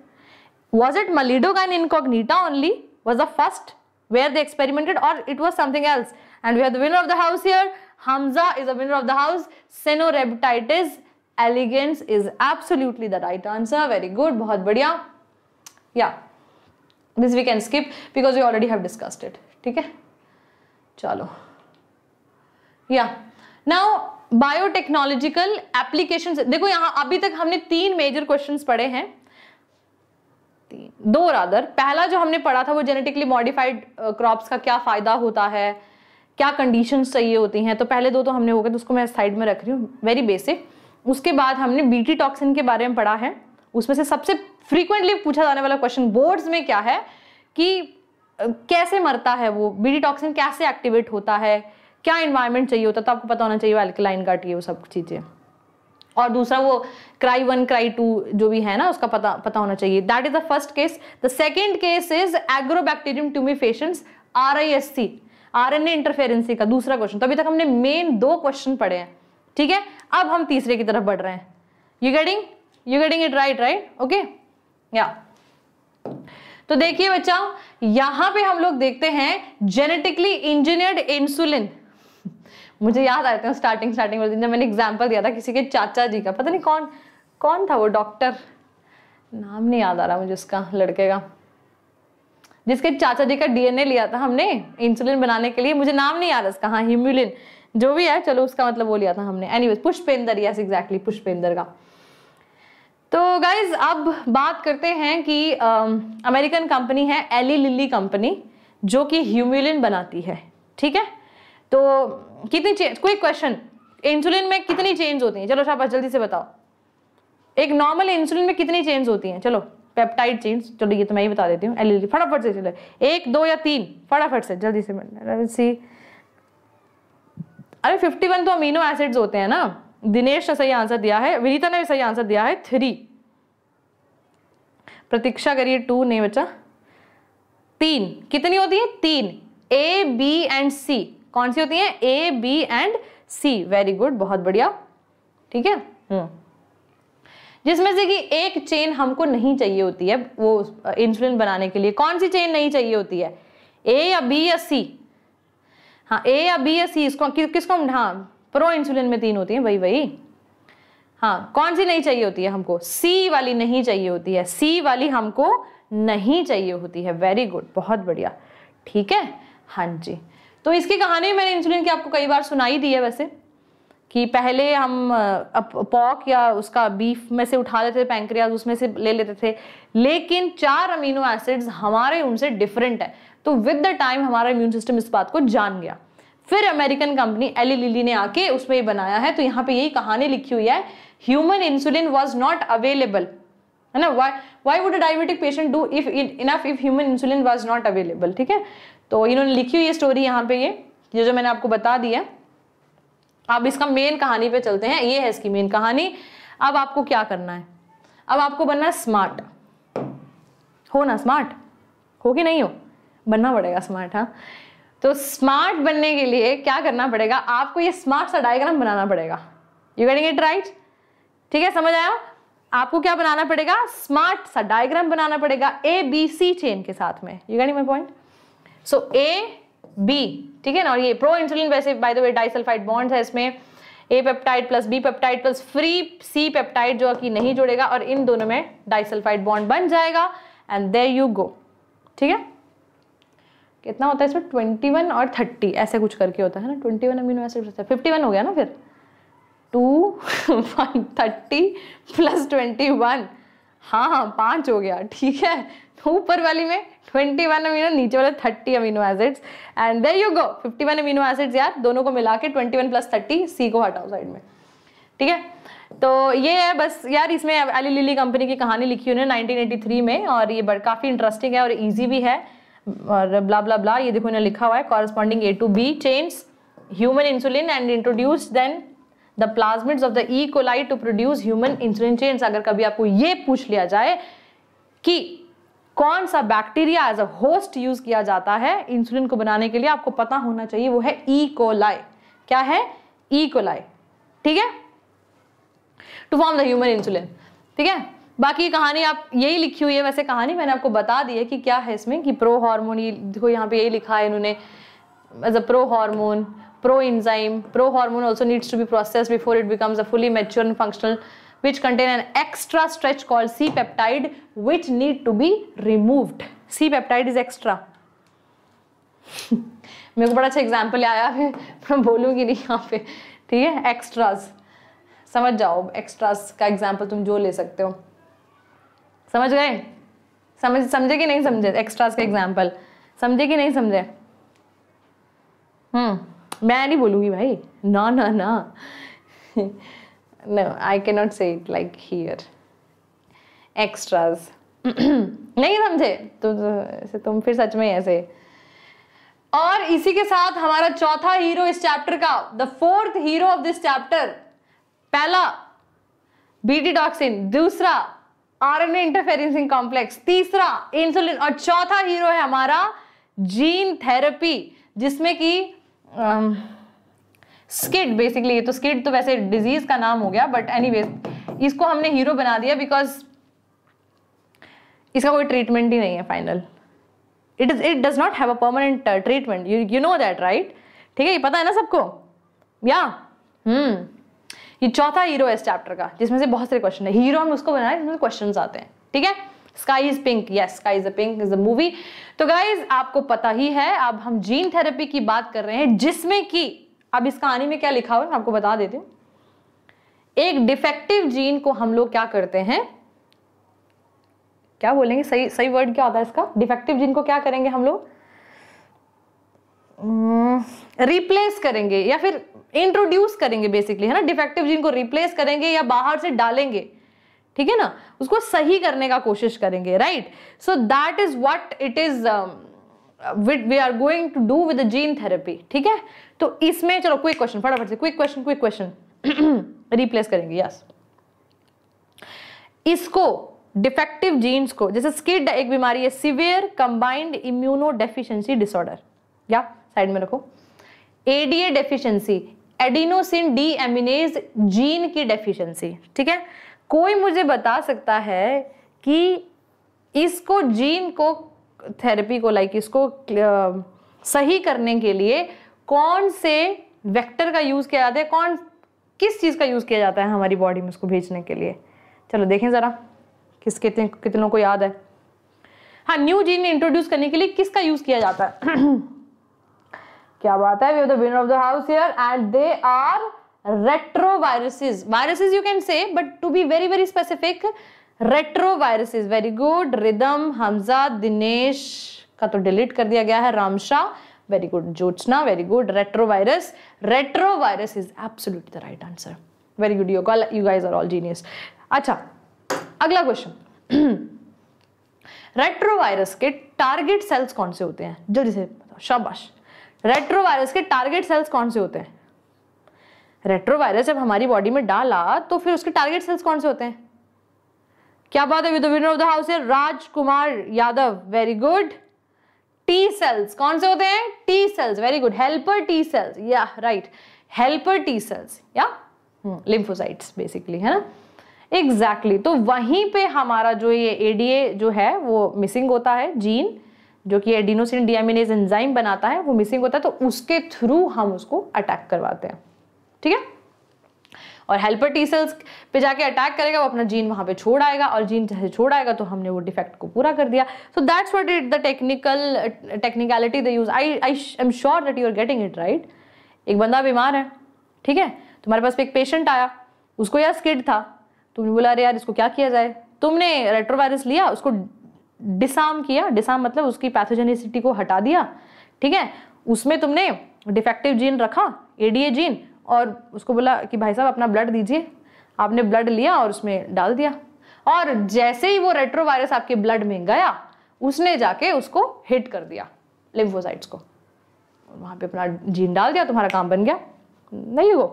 Speaker 1: was it मलिडो गैन incognito only was the first where the experimented और it was something else and we are the of the house here Hamza is the winner of the house Caenorhabditis elegans is absolutely the right answer very good बहुत बढ़िया yeah this we can skip because we already have discussed it ठीक है चलो या नाउ बायोटेक्नोलॉजिकल एप्लीकेशन देखो यहाँ अभी तक हमने तीन मेजर क्वेश्चन पढ़े हैं दो रादर पहला जो हमने पढ़ा था वो जेनेटिकली मॉडिफाइड क्रॉप्स का क्या फ़ायदा होता है क्या कंडीशन चाहिए होती हैं तो पहले दो तो हमने हो गए तो उसको मैं साइड में रख रही हूँ वेरी बेसिक उसके बाद हमने बीटी टॉक्सिन के बारे में पढ़ा है उसमें से सबसे फ्रीक्वेंटली पूछा जाने वाला क्वेश्चन बोर्ड्स में क्या है कि कैसे मरता है वो बीडी टॉक्सिन कैसे एक्टिवेट होता है क्या इन्वायरमेंट चाहिए होता है तो आपको पता होना चाहिए वो एल्कलाइन का ये वो सब चीज़ें और दूसरा वो क्राई वन क्राई टू जो भी है ना उसका पता पता होना चाहिए that is the first case the second case is Agrobacterium tumefaciens R I S C R N A interference का दूसरा क्वेश्चन तो अभी तक हमने मेन दो क्वेश्चन पढ़े हैं ठीक है अब हम तीसरे की तरफ बढ़ रहे हैं you getting you getting it right right okay या तो देखिए बच्चा यहां पे हम लोग देखते हैं जेनेटिकली इंजीनियर्ड इंसुलिन मुझे याद आते हैं स्टार्टिंग स्टार्टिंग जब मैंने एग्जाम्पल दिया था किसी के चाचा जी का पता नहीं कौन कौन था वो डॉक्टर नाम नहीं याद आ रहा मुझे उसका लड़के का जिसके चाचा जी का डीएनए लिया था हमने इंसुलिन बनाने के लिए मुझे नाम नहीं याद इसका हाँ हिम्यूलिन जो भी है चलो उसका मतलब वो लिया था हमने anyways Pushpender yes exactly Pushpender का तो गाइज अब बात करते हैं कि अमेरिकन कंपनी है एली लिली कंपनी जो कि ह्यूमिलिन बनाती है ठीक है तो कितनी चेंज कोई क्वेश्चन इंसुलिन में कितनी चेंज होती हैं चलो शाह जल्दी से बताओ एक नॉर्मल इंसुलिन में कितनी चेंज होती हैं चलो पेप्टाइड चेंज चलो ये तो मैं ही बता देती हूँ एल फटाफट से चलो एक दो या तीन फटाफट से जल्दी से सी अरे फिफ्टी वन तो अमीनो एसिड्स होते हैं ना दिनेश ने सही आंसर दिया है विनीता ने भी सही आंसर दिया है थ्री प्रतीक्षा करिए टू नहीं बचा तीन कितनी होती है तीन ए बी एंड सी कौन सी होती है A B and C very good बहुत बढ़िया ठीक है हम्म जिसमें से कि एक चेन हमको नहीं चाहिए होती है वो इंसुलिन बनाने के लिए कौन सी चेन नहीं चाहिए होती है ए या बी या सी हाँ ए या बी या सी इसको कि, किसको हम हाँ प्रो इंसुलिन में तीन होती है वही वही हाँ कौन सी नहीं चाहिए होती है हमको सी वाली नहीं चाहिए होती है सी वाली हमको नहीं चाहिए होती है वेरी गुड बहुत बढ़िया ठीक है हाँ जी तो इसकी कहानी मैंने इंसुलिन की आपको कई बार सुनाई दी है वैसे कि पहले हम पॉक या उसका बीफ में से उठा लेते थे पैंक्रियाज उसमें से ले लेते थे लेकिन चार अमीनो एसिड्स हमारे उनसे डिफरेंट है तो विद द टाइम हमारा इम्यून सिस्टम इस बात को जान गया फिर अमेरिकन कंपनी एली लिली ने आके उसमें ये बनाया है तो यहाँ पे यही कहानी लिखी हुई है human insulin was not available है ना why why would diabetic patient do if enough if human insulin was not available ठीक है तो इन्होंने लिखी हुई है स्टोरी यहाँ पे ये ये जो मैंने आपको बता दिया अब इसका मेन कहानी पे चलते हैं ये है इसकी मेन कहानी अब आपको क्या करना है अब आपको बनना स्मार्ट हो ना स्मार्ट हो कि नहीं हो बनना पड़ेगा स्मार्ट हाँ तो स्मार्ट बनने के लिए क्या करना पड़ेगा आपको ये स्मार्ट सा डायग्राम बनाना पड़ेगा यू गेटिंग इट राइट ठीक है समझ आया आपको क्या बनाना पड़ेगा स्मार्ट सा डायग्राम बनाना पड़ेगा ए बी सी चेन के साथ में you getting my point so A B ठीक है ना और ये प्रो इंसुलिन वैसे by the way disulphide bonds है इसमें A peptide plus B peptide plus free C peptide जो कि नहीं जुड़ेगा और इन दोनों में डाइसल्फाइड बॉन्ड बन जाएगा एंड देर यू गो ठीक है कितना होता है इसमें ट्वेंटी वन और थर्टी ऐसे कुछ करके होता है ना ट्वेंटी वन अमीनो एसिड होता है फिफ्टी वन हो गया ना फिर two one thirty plus twenty one हाँ हाँ पाँच हो गया ठीक है तो ऊपर वाली में ट्वेंटी वन अमीनो नीचे वाले thirty amino acids and there you go fifty one amino acids यार दोनों को मिला के twenty one plus thirty C को हटाओ साइड में ठीक है तो ये है बस यार इसमें अली लिली कंपनी की कहानी लिखी उन्होंने 1983 में और ये काफ़ी इंटरेस्टिंग है और ईजी भी है और ब्ला ब्ला ब्ला ये देखो इन्हें लिखा हुआ है corresponding A to B chain human insulin and introduce then the plasmids of the E coli to produce human insulin chain अगर कभी आपको ये पूछ लिया जाए कि कौन सा bacteria as a host use किया जाता है इंसुलिन को बनाने के लिए आपको पता होना चाहिए वो है ई e. कोलाई क्या है ई e. कोलाई ठीक है to form the human insulin ठीक है बाकी कहानी आप यही लिखी हुई है वैसे कहानी मैंने आपको बता दी है कि क्या है इसमें कि प्रो हार्मोन देखो यहाँ पे यही लिखा है इन्होंने as a pro hormone pro enzyme pro hormone also needs to be process before it becomes a fully mature and functional which contain an extra stretch call C peptide which need to be removed C peptide is extra मेरे को बड़ा अच्छा एग्जाम्पल आया फिर मैं बोलूँगी नहीं यहाँ पे ठीक है एक्स्ट्राज समझ जाओ एक्स्ट्राज का एग्जाम्पल तुम जो ले सकते हो समझ गए समझ समझे कि नहीं समझे एक्स्ट्रास का एग्जाम्पल समझे कि नहीं समझे हम्म मैं नहीं बोलूंगी भाई ना ना ना I [LAUGHS] i not say it like here extras [CLEARS THROAT] नहीं समझे तुम तो, तो तुम फिर सच में ऐसे और इसी के साथ हमारा चौथा हीरो इस चैप्टर का the fourth hero of this chapter पहला बीटी डॉक्सिन दूसरा आरएनए इंटरफेरेंसिंग कॉम्प्लेक्स तीसरा इंसुलिन और चौथा हीरो है हमारा जीन थेरेपी जिसमें कि स्किड um, बेसिकली तो स्किड तो वैसे डिजीज का नाम हो गया बट एनीवेज इसको हमने हीरो बना दिया बिकॉज इसका कोई ट्रीटमेंट ही नहीं है final it is it does not have a permanent treatment you know that right ठीक है ये पता है ना सबको या हम्म hmm. ये चौथा हीरो है इस चैप्टर का जिसमें से बहुत सारे क्वेश्चन है हीरो हम उसको बनाए जिसमें क्वेश्चन आते हैं ठीक है sky is pink yes sky is a pink is a movie तो गाइज आपको पता ही है अब हम जीन थेरेपी की बात कर रहे हैं जिसमें कि अब इस कहानी में क्या लिखा हुआ है मैं आपको बता देती हूँ एक डिफेक्टिव जीन को हम लोग क्या करते हैं क्या बोलेंगे सही सही वर्ड क्या होता है इसका डिफेक्टिव जीन को क्या करेंगे हम लोग रिप्लेस hmm, करेंगे या फिर इंट्रोड्यूस करेंगे बेसिकली है ना डिफेक्टिव जीन को रिप्लेस करेंगे या बाहर से डालेंगे ठीक है ना उसको सही करने का कोशिश करेंगे right so that is what it is we are going to do with gene therapy ठीक है तो इसमें चलो क्विक क्वेश्चन फटाफट से quick question quick question replace करेंगे यस इसको डिफेक्टिव जीन्स को जैसे स्किड एक बीमारी है severe combined immuno deficiency disorder या साइड में रखो ADA deficiency adenosine deaminase gene की डेफिशिएंसी ठीक है कोई मुझे बता सकता है कि इसको जीन को थेरेपी को लाइक इसको सही करने के लिए कौन से वेक्टर का यूज़ किया जाता है कौन किस चीज़ का यूज़ किया जाता है हमारी बॉडी में उसको भेजने के लिए चलो देखें ज़रा किस कितने कितनों को याद है हाँ न्यू जीन इंट्रोड्यूस करने के लिए किसका यूज़ किया जाता है [CLEARS THROAT] क्या बात है we are the winner of the house here and they are retroviruses viruses you can say but to be very very specific retroviruses very good Ridham Hamza Dinesh का तो डिलीट कर दिया गया है Ramsha very good Jochna very good retrovirus retrovirus is absolute the right answer very good you call you guys are all genius अच्छा अगला क्वेश्चन रेट्रोवायरस [CLEARS THROAT] के टारगेट सेल्स कौन से होते हैं जल्दी से बताओ शाबाश रेट्रोवायरस के टारगेट सेल्स कौन से होते हैं रेट्रोवायरस जब हमारी बॉडी में डाला तो फिर उसके टारगेट सेल्स कौन से होते हैं क्या बात है विनर ऑफ द हाउस है Rajkumar Yadav very good T cells कौन से होते हैं T cells very good helper T cells yeah right helper T cells या लिम्फोसाइट्स बेसिकली है ना एग्जैक्टली exactly. तो वहीं पे हमारा जो ये एडीए जो है वो मिसिंग होता है जीन जो कि एडिनोसिन डियामिनेज एंजाइम बनाता है वो मिसिंग होता है तो उसके थ्रू हम उसको अटैक करवाते हैं ठीक है और हेल्पर टी सेल्स पे जाके अटैक करेगा वो अपना जीन वहां पे छोड़ आएगा और जीन जैसे छोड़ आएगा तो हमने वो डिफेक्ट को पूरा कर दिया so that's what it the technical technicality the use I I am sure that you are getting it right एक बंदा बीमार है ठीक है तुम्हारे पास एक पेशेंट आया उसको यार स्किड था तुमने बोला अरे यार इसको क्या किया जाए तुमने रेट्रोवायरस लिया उसको डिसार्म किया डिसार्म मतलब उसकी पैथोजेनिसिटी को हटा दिया ठीक है उसमें तुमने डिफेक्टिव जीन रखा एडीए जीन और उसको बोला कि भाई साहब अपना ब्लड दीजिए आपने ब्लड लिया और उसमें डाल दिया और जैसे ही वो रेट्रोवायरस आपके ब्लड में गया उसने जाके उसको हिट कर दिया लिम्फोसाइट्स को वहां पे अपना जीन डाल दिया तुम्हारा काम बन गया नहीं वो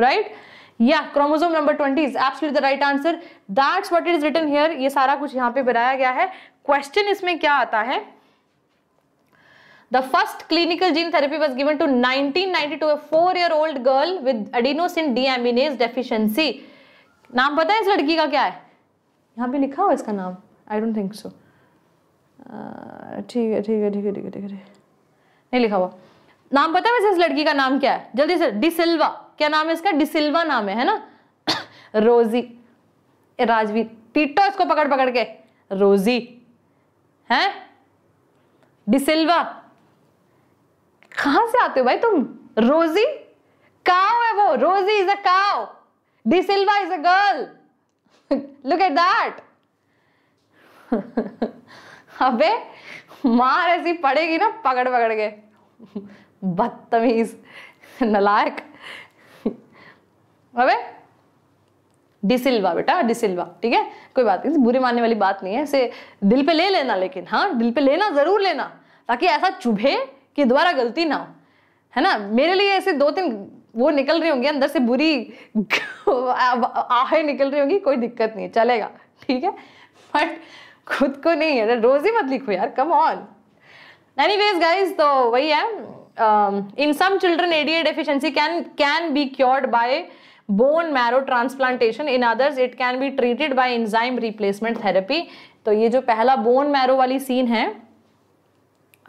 Speaker 1: right right? Yeah chromosome number twenty is absolutely the right answer that's what is written here ये सारा कुछ यहां पे बताया गया है क्वेश्चन इसमें क्या आता है the first clinical gene therapy was given to 1992 ninety two year old girl with adenosine deaminase deficiency नाम पता है इस लड़की का क्या है यहां पे लिखा हुआ इसका नाम आई डोंट थिंक सो ठीक है ठीक है ठीक है ठीक है ठीक है नहीं लिखा हुआ नाम पता है वैसे इस लड़की का नाम क्या है जल्दी से डिसिल्वा क्या नाम है इसका डिसिल्वा नाम है है ना [COUGHS] रोजी राजवीर पीटो इसको पकड़ पकड़ के रोजी है डिसिल्वा कहा से आते हो भाई तुम रोजी काव है वो रोजी is a cow DeSilva is a girl look at that अबे मार ऐसी पड़ेगी ना पकड़ पकड़ के [LAUGHS] बदतमीज नलायक हवे डिसिल्वा बेटा डिसिल्वा ठीक है कोई बात नहीं बुरी मानने वाली बात नहीं है इसे दिल पे ले लेना लेकिन हाँ दिल पे लेना ज़रूर लेना ताकि ऐसा चुभे कि दोबारा गलती ना हो है ना मेरे लिए ऐसे दो तीन वो निकल रही होंगी अंदर से बुरी [LAUGHS] आहें निकल रही होंगी कोई दिक्कत नहीं चलेगा ठीक है बट खुद को नहीं है रोज ही मत लिखो यार come on anyways guys तो वही है in some children ADA deficiency can can be cured by bone marrow transplantation in others it can be treated by enzyme replacement therapy तो ये जो पहला bone marrow वाली सीन है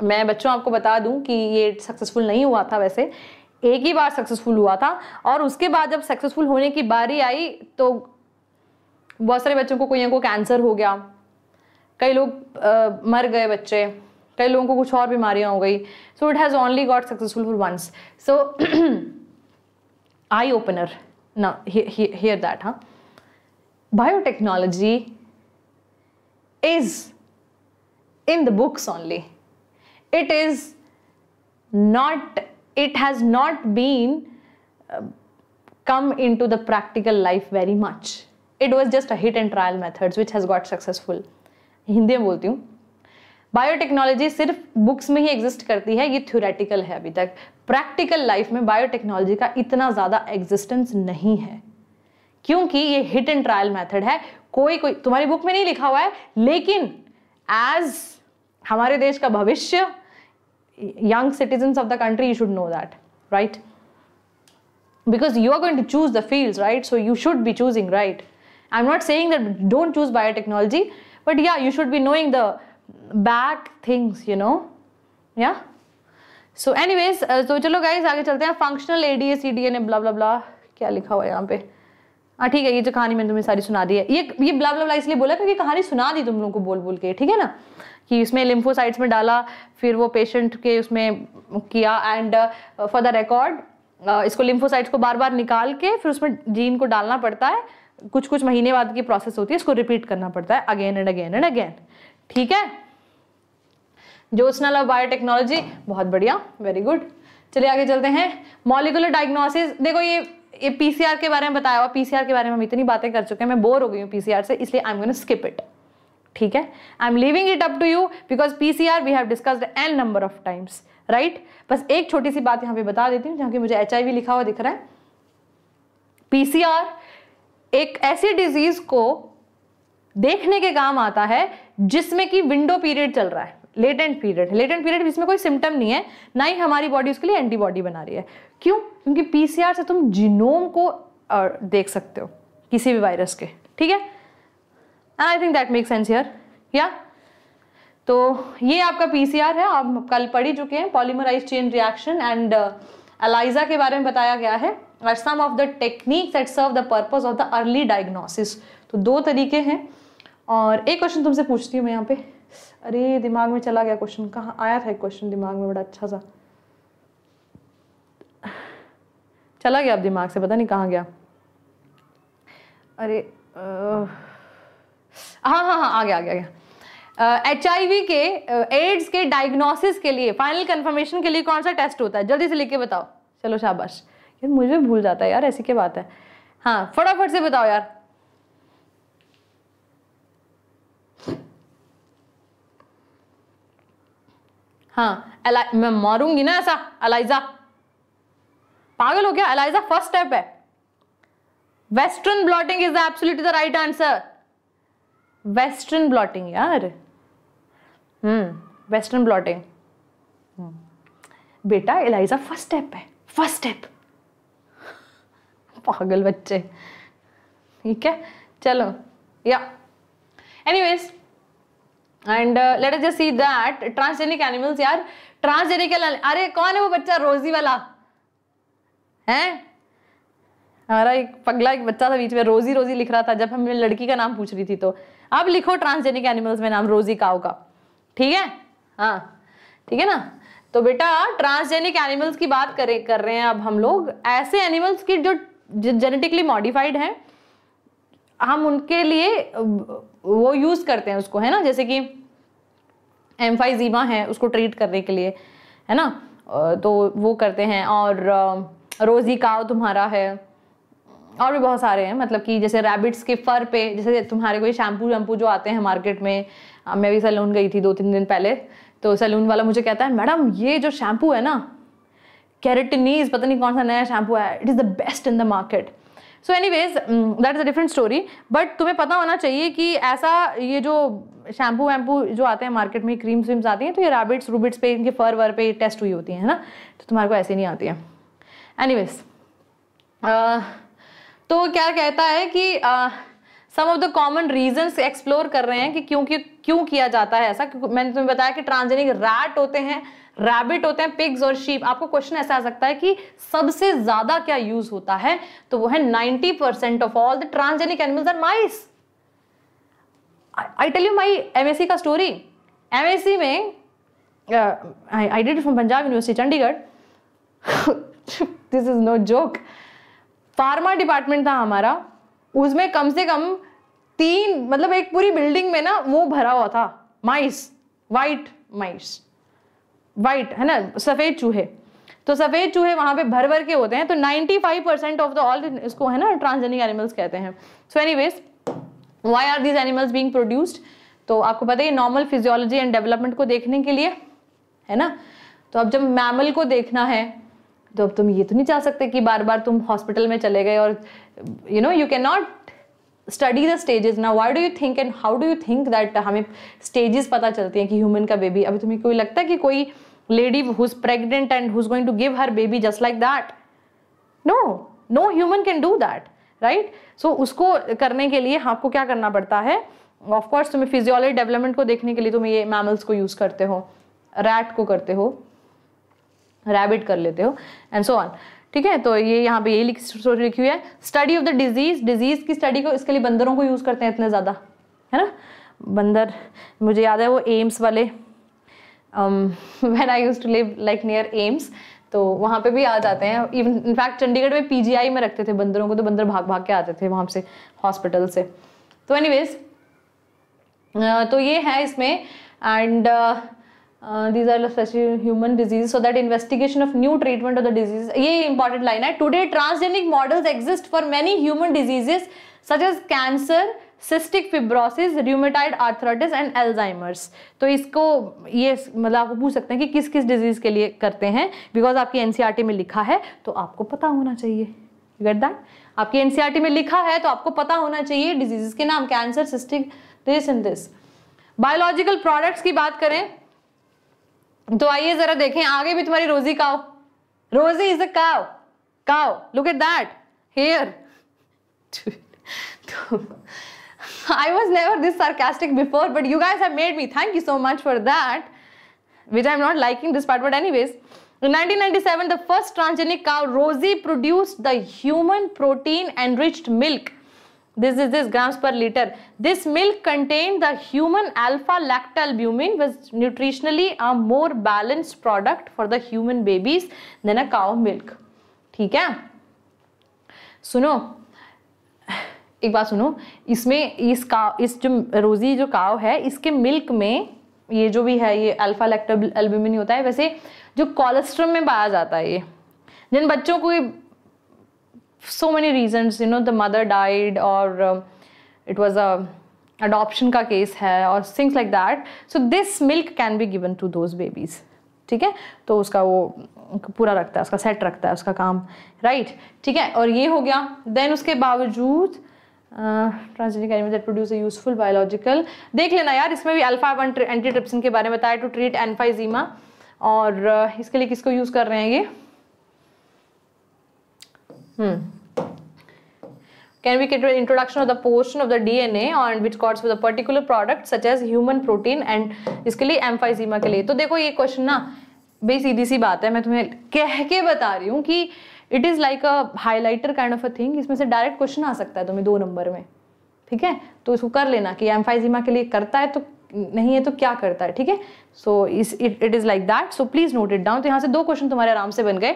Speaker 1: मैं बच्चों आपको बता दूं कि ये सक्सेसफुल नहीं हुआ था वैसे एक ही बार सक्सेसफुल हुआ था और उसके बाद जब सक्सेसफुल होने की बारी आई तो बहुत सारे बच्चों को कोई को कैंसर हो गया कई लोग आ, मर गए बच्चे कई लोगों को कुछ और बीमारियां हो गई so it has only got successful for once so I opener Now, he, he, hear that, huh? Biotechnology is in the books only. It is not, it has not been uh, come into the practical life very much. It was just a hit and trial methods which has got successful. Hindi में बोलती हूँ बायोटेक्नोलॉजी सिर्फ बुक्स में ही एग्जिस्ट करती है ये थ्योरेटिकल है अभी तक प्रैक्टिकल लाइफ में बायोटेक्नोलॉजी का इतना ज़्यादा एग्जिस्टेंस नहीं है क्योंकि ये हिट एंड ट्रायल मेथड है कोई कोई तुम्हारी बुक में नहीं लिखा हुआ है लेकिन एज हमारे देश का भविष्य young citizens of the country you should know that right because you are to choose the field right so you should be choosing right I am not saying that don't choose biotechnology but yeah you should be knowing the back things you know yeah so any ways तो चलो गाइज आगे चलते हैं functional A D A C D A A blah blah blah क्या लिखा हुआ है यहाँ पे हाँ ठीक है ये जो कहानी मैंने तुम्हें सारी सुना दी है ये ये ब्ला ब्ला ब्ला इसलिए बोला क्योंकि कहानी सुना दी तुम लोगों को बोल बोल के ठीक है ना कि इसमें लिम्फोसाइट्स में डाला फिर वो पेशेंट के उसमें किया एंड फॉर द रिकॉर्ड इसको लिम्फोसाइट्स को बार बार निकाल के फिर उसमें जीन को डालना पड़ता है कुछ कुछ महीने बाद की प्रोसेस होती है इसको रिपीट करना पड़ता है again and again and again ठीक है जोशनल ऑफ बायोटेक्नोलॉजी बहुत बढ़िया वेरी गुड चलिए आगे चलते हैं मॉलिकुलर डायग्नोसिस देखो ये ये पीसीआर के बारे में बताया हुआ पीसीआर के बारे में हम इतनी बातें कर चुके हैं मैं बोर हो गई हूँ पीसीआर से इसलिए I am gonna skip it ठीक है I am living it up to you because PCR we have discussed an number of times right बस एक छोटी सी बात यहाँ पे बता देती हूँ जहाँ की मुझे एच लिखा हुआ दिख रहा है पीसीआर एक ऐसी डिजीज को देखने के काम आता है जिसमें कि विंडो पीरियड चल रहा है लेटेंट पीरियड लेटेंट पीरियड इसमें कोई सिम्टम नहीं है ना ही हमारी बॉडी उसके लिए एंटीबॉडी बना रही है क्यों क्योंकि पीसीआर से तुम जीनोम को देख सकते हो किसी भी वायरस के ठीक है and I think that make sense here yeah तो ये आपका पीसीआर है आप कल पढ़ ही चुके हैं polymerise chain reaction and ELISA के बारे में बताया गया है और some of the techniques that serve the purpose of the early diagnosis तो दो तरीके हैं और एक क्वेश्चन तुमसे पूछती हूँ मैं यहाँ पे अरे दिमाग में चला गया क्वेश्चन कहाँ आया था एक क्वेश्चन दिमाग में बड़ा अच्छा सा चला गया अब दिमाग से पता नहीं कहाँ गया अरे आ, हाँ हाँ हाँ आ गया आ गया, गया। एच uh, वी के एड्स uh, के डायग्नोसिस के लिए फाइनल कंफर्मेशन के लिए कौन सा टेस्ट होता है जल्दी से लिख बताओ चलो शाबाश यार मुझे भूल जाता है यार ऐसी क्या बात है हाँ फटाफट से बताओ यार हाँ मैं मारूंगी ना ऐसा अलाइजा पागल हो गया अलाइजा फर्स्ट स्टेप है western blotting is absolutely the right answer western blotting यार हम्म वेस्टर्न हम्म। ब्लॉटिंग बेटा एलाइजा फर्स्ट स्टेप है फर्स्ट स्टेप पागल बच्चे ठीक है चलो yeah anyways and let us just see that transgenic animals यार ट्रांसजेनिक अरे कौन है वो बच्चा रोजी वाला है हमारा एक पगला एक बच्चा था बीच में रोजी रोजी लिख रहा था जब हमने लड़की का नाम पूछ रही थी तो अब लिखो ट्रांसजेनिक एनिमल्स में नाम रोजी काउ का ठीक है हाँ ठीक है ना तो बेटा ट्रांसजेनिक एनिमल्स की बात करें कर रहे हैं अब हम लोग ऐसे एनिमल्स की जो जेनेटिकली मॉडिफाइड हैं हम उनके लिए वो यूज़ करते हैं उसको है ना जैसे कि एम्फाइजीमा है उसको ट्रीट करने के लिए है ना तो वो करते हैं और रोज़ी काव तुम्हारा है और भी बहुत सारे हैं मतलब कि जैसे रैबिट्स के फर पे जैसे तुम्हारे कोई शैम्पू वैम्पू जो आते हैं मार्केट में मैं भी सैलून गई थी दो तीन दिन पहले तो सैलून वाला मुझे कहता है मैडम ये जो शैम्पू है ना कैरेटिनीज पता नहीं कौन सा नया शैम्पू है it is the best in the market so anyways that is a different story but तुम्हें पता होना चाहिए कि ऐसा ये जो शैम्पू वैम्पू जो आते हैं मार्केट में क्रीम्स वीम्स आती हैं तो ये रैबिट्स रूबिट्स पे इनके फर वर पे टेस्ट हुई होती है ना तो तुम्हारे को ऐसे नहीं आती है एनी वेज तो क्या कहता है कि some of the common reasons explore कर रहे हैं कि क्यों क्यों किया जाता है ऐसा मैंने तुम्हें बताया कि ट्रांसजेनिक रैट होते हैं रैबिट होते हैं पिग्स और शीप आपको क्वेश्चन ऐसा आ सकता है कि सबसे ज्यादा क्या यूज होता है तो वो है ninety percent of all the transgenic animals are mice I tell you my MSc का स्टोरी एमएससी में I did from Punjab University Chandigarh this is no joke pharma department था हमारा उसमें कम से कम तीन मतलब एक पूरी बिल्डिंग में ना वो भरा हुआ था माइस वाइट माइस वाइट है ना सफ़ेद चूहे तो सफ़ेद चूहे वहां पे भर भर के होते हैं तो 95 परसेंट ऑफ द ऑल इसको है ना ट्रांसजेंडिंग एनिमल्स कहते हैं so anyways why are these animals being produced तो आपको पता है नॉर्मल फिजियोलॉजी एंड डेवलपमेंट को देखने के लिए है ना तो अब जब मैमल को देखना है तो अब तुम ये तो नहीं चाह सकते कि बार बार तुम हॉस्पिटल में चले गए और you know you can not study the stages ना why do you think and how do you think that हमें स्टेजेस पता चलती हैं कि ह्यूमन का बेबी अभी तुम्हें कोई लगता है कि कोई lady who's pregnant and who's going to give her baby just like that no no human can do that right so usko karne ke liye aapko kya karna padta hai of course tumhe physiology development ko dekhne ke liye तुम ye mammals ko use karte ho rat ko karte ho rabbit kar lete ho and so on ठीक है तो ये यहाँ पे ये यही लिखी हुई है study of the disease disease की स्टडी को इसके लिए बंदरों को यूज करते हैं इतने ज्यादा है ना बंदर मुझे याद है वो एम्स वाले when I use to live like near AIIMS तो वहाँ पे भी आ जाते हैं इवन इनफैक्ट चंडीगढ़ में पीजीआई में रखते थे बंदरों को तो बंदर भाग भाग के आते थे वहाँ से हॉस्पिटल से तो एनीवेज तो ये है इसमें and these are specially human disease so that investigation of new treatment of the disease ये इंपॉर्टेंट लाइन है today transgenic models exist for many human diseases such as cancer cystic fibrosis rheumatoid arthritis and Alzheimer's तो इसको ये मतलब आपको पूछ सकते हैं कि किस किस डिजीज़ के लिए करते हैं बिकॉज आपकी एन e में लिखा है तो आपको पता होना चाहिए गेट दैट आपकी एन e में लिखा है तो आपको पता होना चाहिए डिजीजेस के नाम cancer cystic this and this biological products की बात करें तो आइए ज़रा देखें आगे भी तुम्हारी Rosie cow Rosie is a cow cow look at that hair तो [LAUGHS] I was never this sarcastic before, but you guys have made me. Thank you so much for that. Which I'm not liking this part, but anyways. In 1997, the first transgenic cow, Rosie, produced the human protein enriched milk. This is this grams per liter. This milk contained the human alpha lactalbumin, was nutritionally a more balanced product for the human babies than a cow milk. Okay. So, सुनो एक बात सुनो इसमें इस का इस जो रोज़ी जो काव है इसके मिल्क में ये जो भी है ये अल्फा लेक्टल एल्ब्यूमिन होता है वैसे जो कोलेस्ट्रम में पाया जाता है ये जिन बच्चों को so many reasons you know the mother died और इट वॉज़ अ अडॉप्शन का केस है और things like that so this milk can be given to those babies ठीक है तो उसका वो पूरा रखता है उसका सेट रखता है उसका काम राइट right? ठीक है और ये हो गया देन उसके बावजूद transgenic animal that produce a useful biological देख लेना यार इसमें भी अल्फा वन एंटीट्रिप्सिन के बारे में बताया टू ट्रीट एनफाइजीमा और uh, इसके लिए किसको यूज़ कर रहे हैं ये can hmm. We get introduction of the portion of the the DNA and which codes for the particular product such as human protein and इसके लिए एम्फाइजीमा के लिए तो देखो ये क्वेश्चन ना बड़ी सीधी सी बात है मैं तुम्हें कह के बता रही हूँ कि uh, it is like a highlighter kind of a thing इसमें से डायरेक्ट क्वेश्चन आ सकता है तुम्हें दो नंबर में ठीक है तो इसको कर लेना कि एम्फाइजिमा के लिए करता है तो नहीं है तो क्या करता है ठीक है सो इस it is like that so please note it down तो यहाँ से दो क्वेश्चन तुम्हारे आराम से बन गए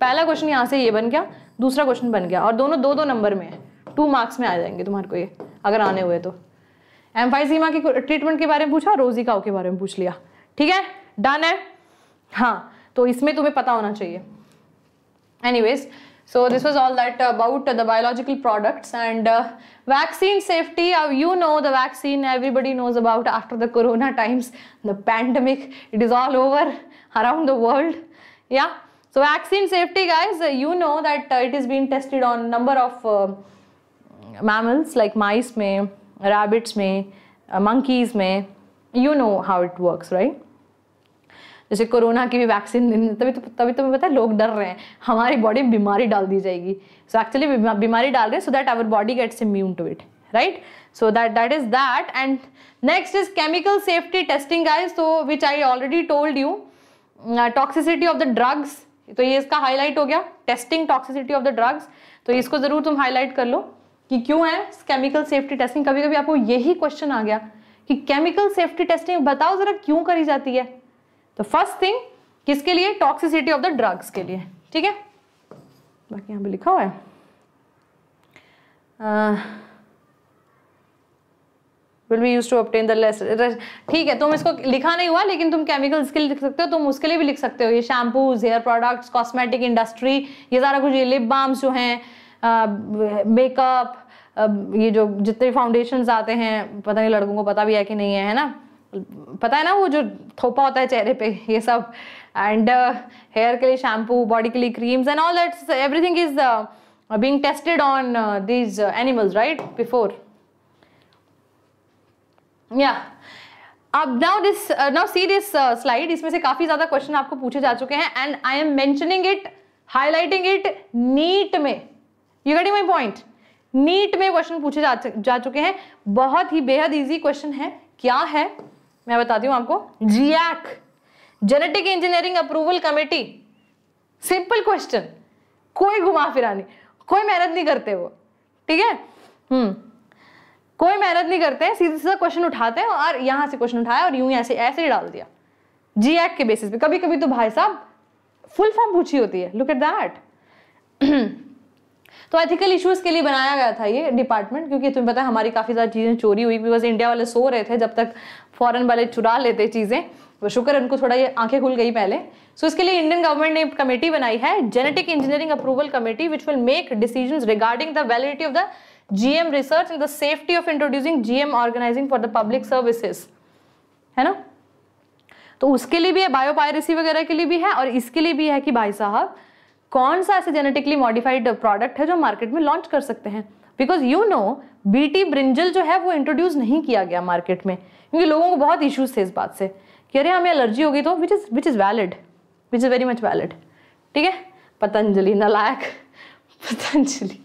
Speaker 1: पहला क्वेश्चन यहाँ से ये बन गया दूसरा क्वेश्चन बन गया और दोनों दो दो नंबर में है टू मार्क्स में आ जाएंगे तुम्हारे को ये अगर आने हुए तो एम्फाइजिमा के ट्रीटमेंट के बारे में पूछा रोजी काओ के बारे में पूछ लिया ठीक है डन है हाँ तो इसमें तुम्हें पता होना चाहिए anyways so this was all that about the biological products and uh, vaccine safety. Uh, you know the vaccine everybody knows about after the corona [LAUGHS] times, the pandemic. It is all over around the world. Yeah. So vaccine safety guys, uh, you know that uh, it is being tested on number of uh, mammals like mice, may, rabbits, may, uh, monkeys, may. You know how it works, right? जैसे कोरोना की भी वैक्सीन तभी तो तभी तो पता है लोग डर रहे हैं हमारी बॉडी में बीमारी डाल दी जाएगी सो एक्चुअली बीमारी डाल रहे हैं so that our body gets immune to it right so that that is that and next is chemical safety testing guys so which I already told you toxicity of the drugs तो ये इसका हाईलाइट हो गया testing toxicity of the drugs तो इसको ज़रूर तुम हाईलाइट कर लो कि क्यों है केमिकल सेफ्टी टेस्टिंग कभी कभी आपको यही क्वेश्चन आ गया कि केमिकल सेफ्टी टेस्टिंग बताओ ज़रा क्यों करी जाती है तो फर्स्ट थिंग किसके लिए टॉक्सिसिटी ऑफ द ड्रग्स के लिए ठीक है बाकी यहां पे लिखा हुआ है will be use to obtain the less ठीक है तुम इसको लिखा नहीं हुआ लेकिन तुम केमिकल्स के लिए लिख सकते हो तुम उसके लिए भी लिख सकते हो ये shampoos hair products cosmetic industry ये सारा कुछ ये लिप बाम्स जो हैं मेकअप ये जो जितने फाउंडेशन आते हैं पता नहीं लड़कों को पता भी है कि नहीं है है ना पता है ना वो जो थोपा होता है चेहरे पे ये सब एंड हेयर uh, के लिए शैम्पू बॉडी के लिए creams and all that's everything is being tested on these animals right before या अब now this now see this slide इसमें से काफ़ी ज़्यादा क्वेश्चन आपको पूछे जा चुके हैं and I am mentioning it highlighting it NEET में you getting my point NEET में क्वेश्चन पूछे जा, जा चुके हैं बहुत ही बेहद इजी क्वेश्चन है क्या है मैं बताती हूँ आपको GEAC genetic engineering approval committee simple question कोई घुमा फिरा नहीं कोई मेहनत नहीं करते वो ठीक है हम्म कोई मेहनत नहीं करते हैं सीधे सीधा क्वेश्चन उठाते हैं और यहाँ से क्वेश्चन उठाया और यूं ऐसे ऐसे ही डाल दिया जी एक्ट के बेसिस पे कभी कभी तो भाई साहब फुल फॉर्म पूछी होती है लुक एट दैट तो एथिकल इश्यूज के लिए बनाया गया था ये डिपार्टमेंट क्योंकि तुम्हें पता है हमारी काफ़ी सारी चीज़ें चोरी हुई बिकॉज इंडिया वाले सो रहे थे जब तक फ़ॉरन वाले चुरा लेते चीज़ें वो तो शुक्र उनको थोड़ा ये आंखें खुल गई पहले सो so, इसके लिए इंडियन गवर्नमेंट ने कमेटी बनाई है genetic engineering approval committee which will make decision regarding the validity of the GM research and the safety of introducing GM organizing for the public services है ना तो उसके लिए भी है बायो पायरेसी वगैरह के लिए भी है और इसके लिए भी है कि भाई साहब कौन सा ऐसे जेनेटिकली मॉडिफाइड प्रोडक्ट है जो मार्केट में लॉन्च कर सकते हैं because you know BT brinjal जो है वो इंट्रोड्यूस नहीं किया गया मार्केट में क्योंकि लोगों को बहुत इश्यूज थे इस बात से कि अरे हमें एलर्जी हो गई तो which is which is valid which is very much valid ठीक है पतंजलि नलायक पतंजलि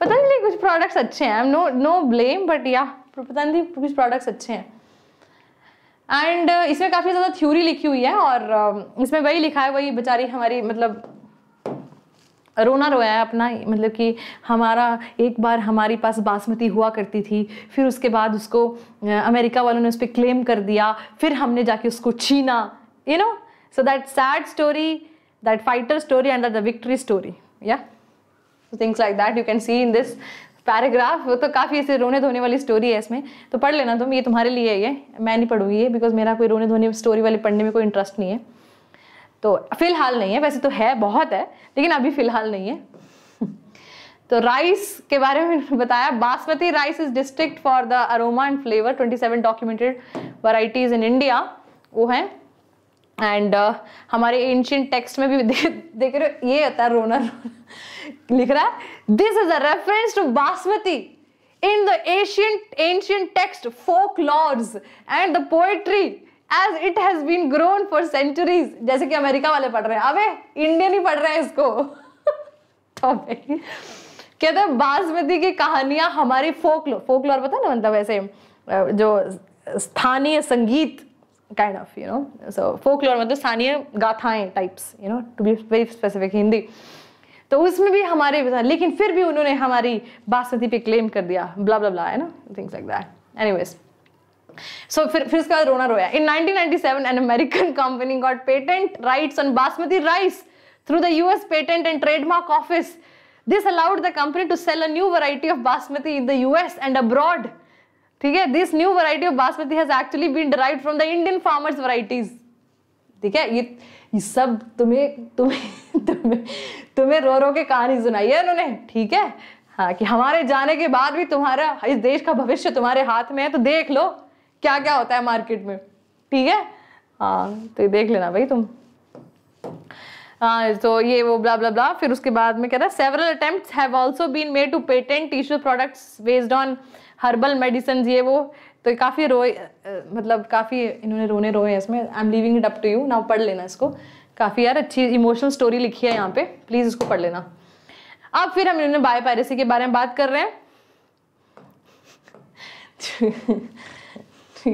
Speaker 1: पतंजलि कुछ प्रोडक्ट्स अच्छे हैं नो नो ब्लेम बट या पतंजलि कुछ प्रोडक्ट्स अच्छे हैं एंड uh, इसमें काफ़ी ज़्यादा थ्योरी लिखी हुई है और uh, इसमें वही लिखा है वही बेचारी हमारी मतलब रोना रोया है अपना मतलब कि हमारा एक बार हमारे पास बासमती हुआ करती थी फिर उसके बाद उसको अमेरिका वालों ने उस पर क्लेम कर दिया फिर हमने जाके उसको छीना you know so that sad story that fighter story and that the victory story या things like that you can see in this paragraph वो तो काफ़ी ऐसे रोने धोने वाली स्टोरी है इसमें तो पढ़ लेना तुम ये तुम्हारे लिए है ये मैं नहीं पढ़ूंगी ये बिकॉज मेरा कोई रोने धोने स्टोरी वाली पढ़ने में कोई इंटरेस्ट नहीं है तो फ़िलहाल नहीं है वैसे तो है बहुत है लेकिन अभी फ़िलहाल नहीं है [LAUGHS] तो राइस के बारे में बताया basmati rice is district for the aroma and flavour 27 documented varieties in India वो है एंड uh, हमारे एंशियंट टेक्स्ट में भी [LAUGHS] दे, देख रहे हो ये होता है रोनर लिख रहा है this is a reference to basmati in the ancient ancient text folk lores and the poetry as it has been grown for centuries जैसे कि अमेरिका वाले पढ़ रहे हैं अबे इंडियन ही पढ़ रहे हैं इसको [LAUGHS] कहते हैं बासमती की कहानियां हमारी फोकलोर फोकलोर पता ना मतलब ऐसे जो स्थानीय संगीत kind of you know so folklore मतलब स्थानीय गाथाएं types you know to be very specific Hindi तो उसमें भी हमारे लेकिन फिर भी उन्होंने हमारी बासमती पे क्लेम कर दिया ब्ला ब्ला ब्ला है ना things like that anyways so फिर फिर उसके बाद रोना रोया in 1997 an American company got patent rights on basmati rice through the US patent and trademark office this allowed the company to sell a new variety of basmati in the US and abroad ठीक है this new variety of basmati has actually been derive from the Indian farmers varieties ठीक है ये ये सब तुम्हें तुम्हें [LAUGHS] तुम्हें तुम्हें रो रो के कहानी सुनाई है उन्होंने ठीक है हाँ कि हमारे जाने के बाद भी तुम्हारा इस देश का भविष्य तुम्हारे हाथ में है तो देख लो क्या क्या होता है मार्केट में ठीक है हाँ तो देख लेना भाई तुम हाँ तो ये वो ब्ला ब्ला ब्ला फिर उसके बाद में कह रहा है several attempts have also been made to patent tissue products based on herbal medicine ये वो तो काफ़ी रोए मतलब काफ़ी इन्होंने रोने रोए हैं इसमें I am living it up to you now पढ़ लेना इसको काफ़ी यार अच्छी इमोशनल स्टोरी लिखी है यहाँ पे प्लीज़ इसको पढ़ लेना अब फिर हम इन्होंने बायोपायरेसी के बारे में बात कर रहे हैं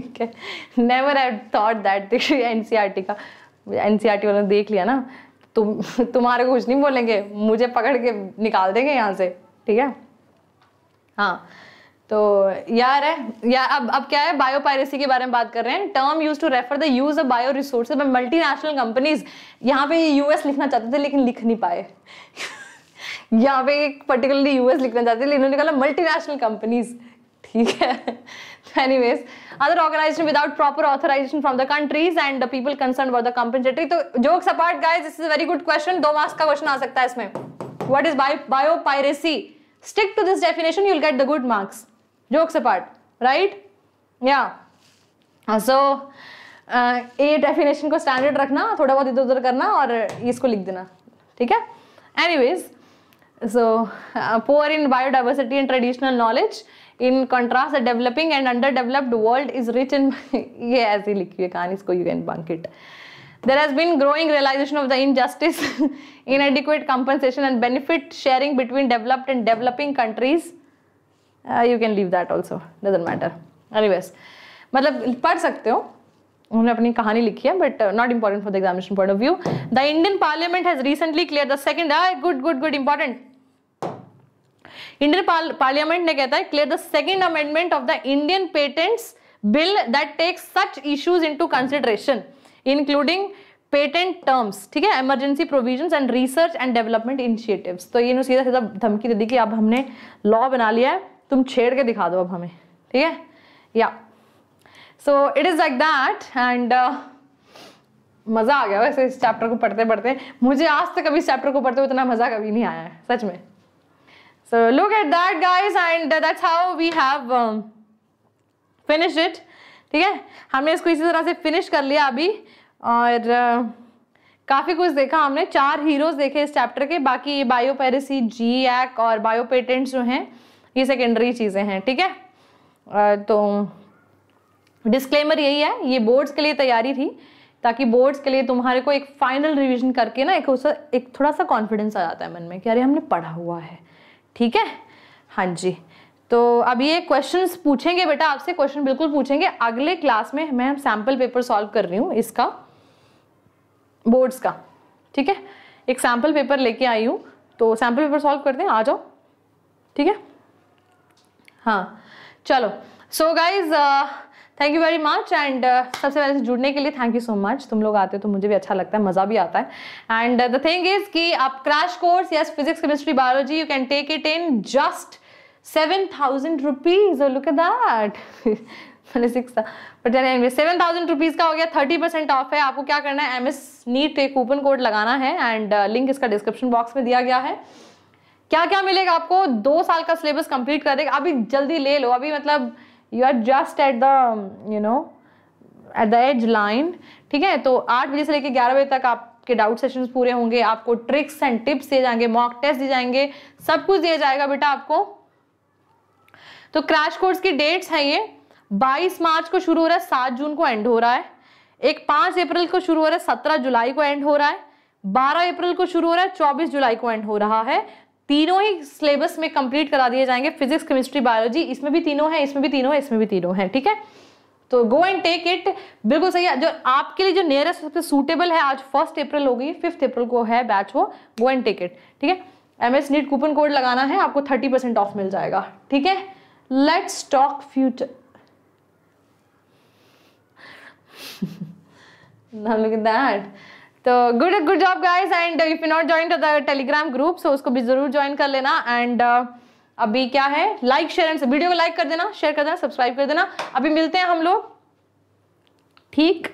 Speaker 1: ठीक है never have thought that N C का एन सी e वालों ने देख लिया ना तुम तुम्हारे कुछ नहीं बोलेंगे मुझे पकड़ के निकाल देंगे यहाँ से ठीक है हाँ तो यार है यार अब अब क्या है बायो पायरेसी के बारे में बात कर रहे हैं term use to refer the use of bioresource by multinational companies यहाँ पे यूएस लिखना चाहते थे लेकिन लिख नहीं पाए यहाँ पे पर्टिकुलरली यूएस लिखना चाहते थे लेकिन उन्होंने कहा मल्टी नेशनल कंपनीज ठीक है anyways other organization without proper authorization from the countries and the people concerned were the compensatory तो jokes apart guys this is a very good question दो marks का question आ सकता है इसमें what is bio biopiracy stick to this definition you'll get the good marks jokes apart right yeah so ये uh, डेफिनेशन को स्टैंडर्ड रखना थोड़ा बहुत इधर उधर करना और इसको लिख देना ठीक है anyways so uh, poor in biodiversity and traditional knowledge In contrast, the developing and underdeveloped world is rich in. ये ऐसी लिखी है you can bunk it. There has been growing realization of the injustice, [LAUGHS] inadequate compensation and benefit sharing between developed and developing countries. Uh, you can leave that also. Doesn't matter. Anyways, मतलब पढ़ सकते हो उन्होंने अपनी कहानी लिखी है but not important for the examination point of view the Indian parliament has recently clear the second good good, good, important. Indian parliament ने कहता है clear the second amendment of the Indian patents bill that takes such issues into consideration including patent terms ठीक है emergency provisions and research and development initiatives तो ये सीधा सीधा धमकी दे दी कि अब हमने लॉ बना लिया है तुम छेड़ के दिखा दो अब हमें ठीक है या so it is like that and मज़ा आ गया वैसे इस चैप्टर को पढ़ते पढ़ते मुझे आज तक कभी इस चैप्टर को पढ़ते हुए इतना मज़ा कभी नहीं आया है सच में So look at that guys and uh, that's how we have um, finished it. ठीक है हमने इसको इसी तरह से फिनिश कर लिया अभी और uh, काफ़ी कुछ देखा हमने चार हीरोज़ देखे इस चैप्टर के बाकी ये बायो पेरेसी जी एक्ट और बायो पेटेंट्स जो हैं ये सेकेंडरी चीज़ें हैं ठीक है uh, तो डिस्क्लेमर यही है ये बोर्ड्स के लिए तैयारी थी ताकि बोर्ड्स के लिए तुम्हारे को एक फाइनल रिवीजन करके ना एक उसका एक थोड़ा सा कॉन्फिडेंस आ जाता है मन में कि अरे हमने पढ़ा हुआ है ठीक है हाँ जी तो अब ये क्वेश्चंस पूछेंगे बेटा आपसे क्वेश्चन बिल्कुल पूछेंगे अगले क्लास में मैं सैम्पल पेपर सॉल्व कर रही हूँ इसका बोर्ड्स का ठीक है एक सैम्पल पेपर लेके आई हूँ तो सैम्पल पेपर सॉल्व कर दें आ जाओ ठीक है हाँ चलो so so guys thank you very much and सबसे पहले से जुड़ने के लिए थैंक यू सो मच तुम लोग आते हो तो मुझे भी अच्छा लगता है मज़ा भी आता है एंड द थिंग इज़ कि आप crash course yes physics chemistry biology you can take it in just seven thousand rupees look that मैंने six anyway seven thousand rupees का हो गया थर्टी परसेंट ऑफ है आपको क्या करना है एम एस नीट एक कूपन कोड लगाना है एंड लिंक uh, इसका डिस्क्रिप्शन बॉक्स में दिया गया है क्या क्या मिलेगा आपको दो साल का सिलेबस कंप्लीट कर देगा अभी जल्दी ले लो अभी मतलब you are just at the you know at the edge line ठीक है तो आठ बजे से लेकर ग्यारह बजे तक आप आपके डाउट सेशंस पूरे होंगे आपको ट्रिक्स एंड टिप्स दिए जाएंगे मॉक टेस्ट दिए जाएंगे सब कुछ दिया जाएगा बेटा आपको तो क्रैश कोर्स की डेट्स हैं ये 22 मार्च को शुरू हो रहा है 7 जून को एंड हो रहा है एक 5 अप्रैल को शुरू हो रहा है 17 जुलाई को एंड हो रहा है 12 अप्रैल को शुरू हो रहा है 24 जुलाई को एंड हो रहा है तीनों ही सिलेबस में कंप्लीट करा दिए जाएंगे फिजिक्स केमिस्ट्री बायोलॉजी इसमें भी तीनों है इसमें भी तीनों है इसमें भी तीनों है ठीक है तो गो एंड टेक इट बिल्कुल सही है जो आपके लिए जो नियरेस्ट सबसे सूटेबल है आज फर्स्ट अप्रैल होगी फिफ्थ अप्रैल को है बैच वो गो एंड टेक इट ठीक है M S NEET coupon code लगाना है आपको थर्टी परसेंट ऑफ मिल जाएगा ठीक है लेट्स टॉक फ्यूचर Now तो good good job guys and if you not join the Telegram group so उसको भी जरूर ज्वाइन कर लेना एंड uh, अभी क्या है लाइक शेयर एंड वीडियो को लाइक कर देना शेयर कर देना सब्सक्राइब कर देना अभी मिलते हैं हम लोग ठीक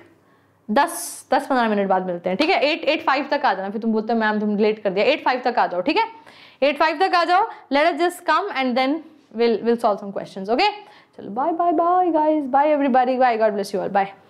Speaker 1: दस दस पंद्रह मिनट बाद मिलते हैं ठीक है एट एट फाइव तक आ जाना फिर तुम बोलते हो मैम तुम लेट कर दिया एट फाइव तक आ जाओ ठीक है एट फाइव तक आ जाओ let us just come and then will will solve some questions okay चलो bye bye bye guys bye everybody bye God bless you all bye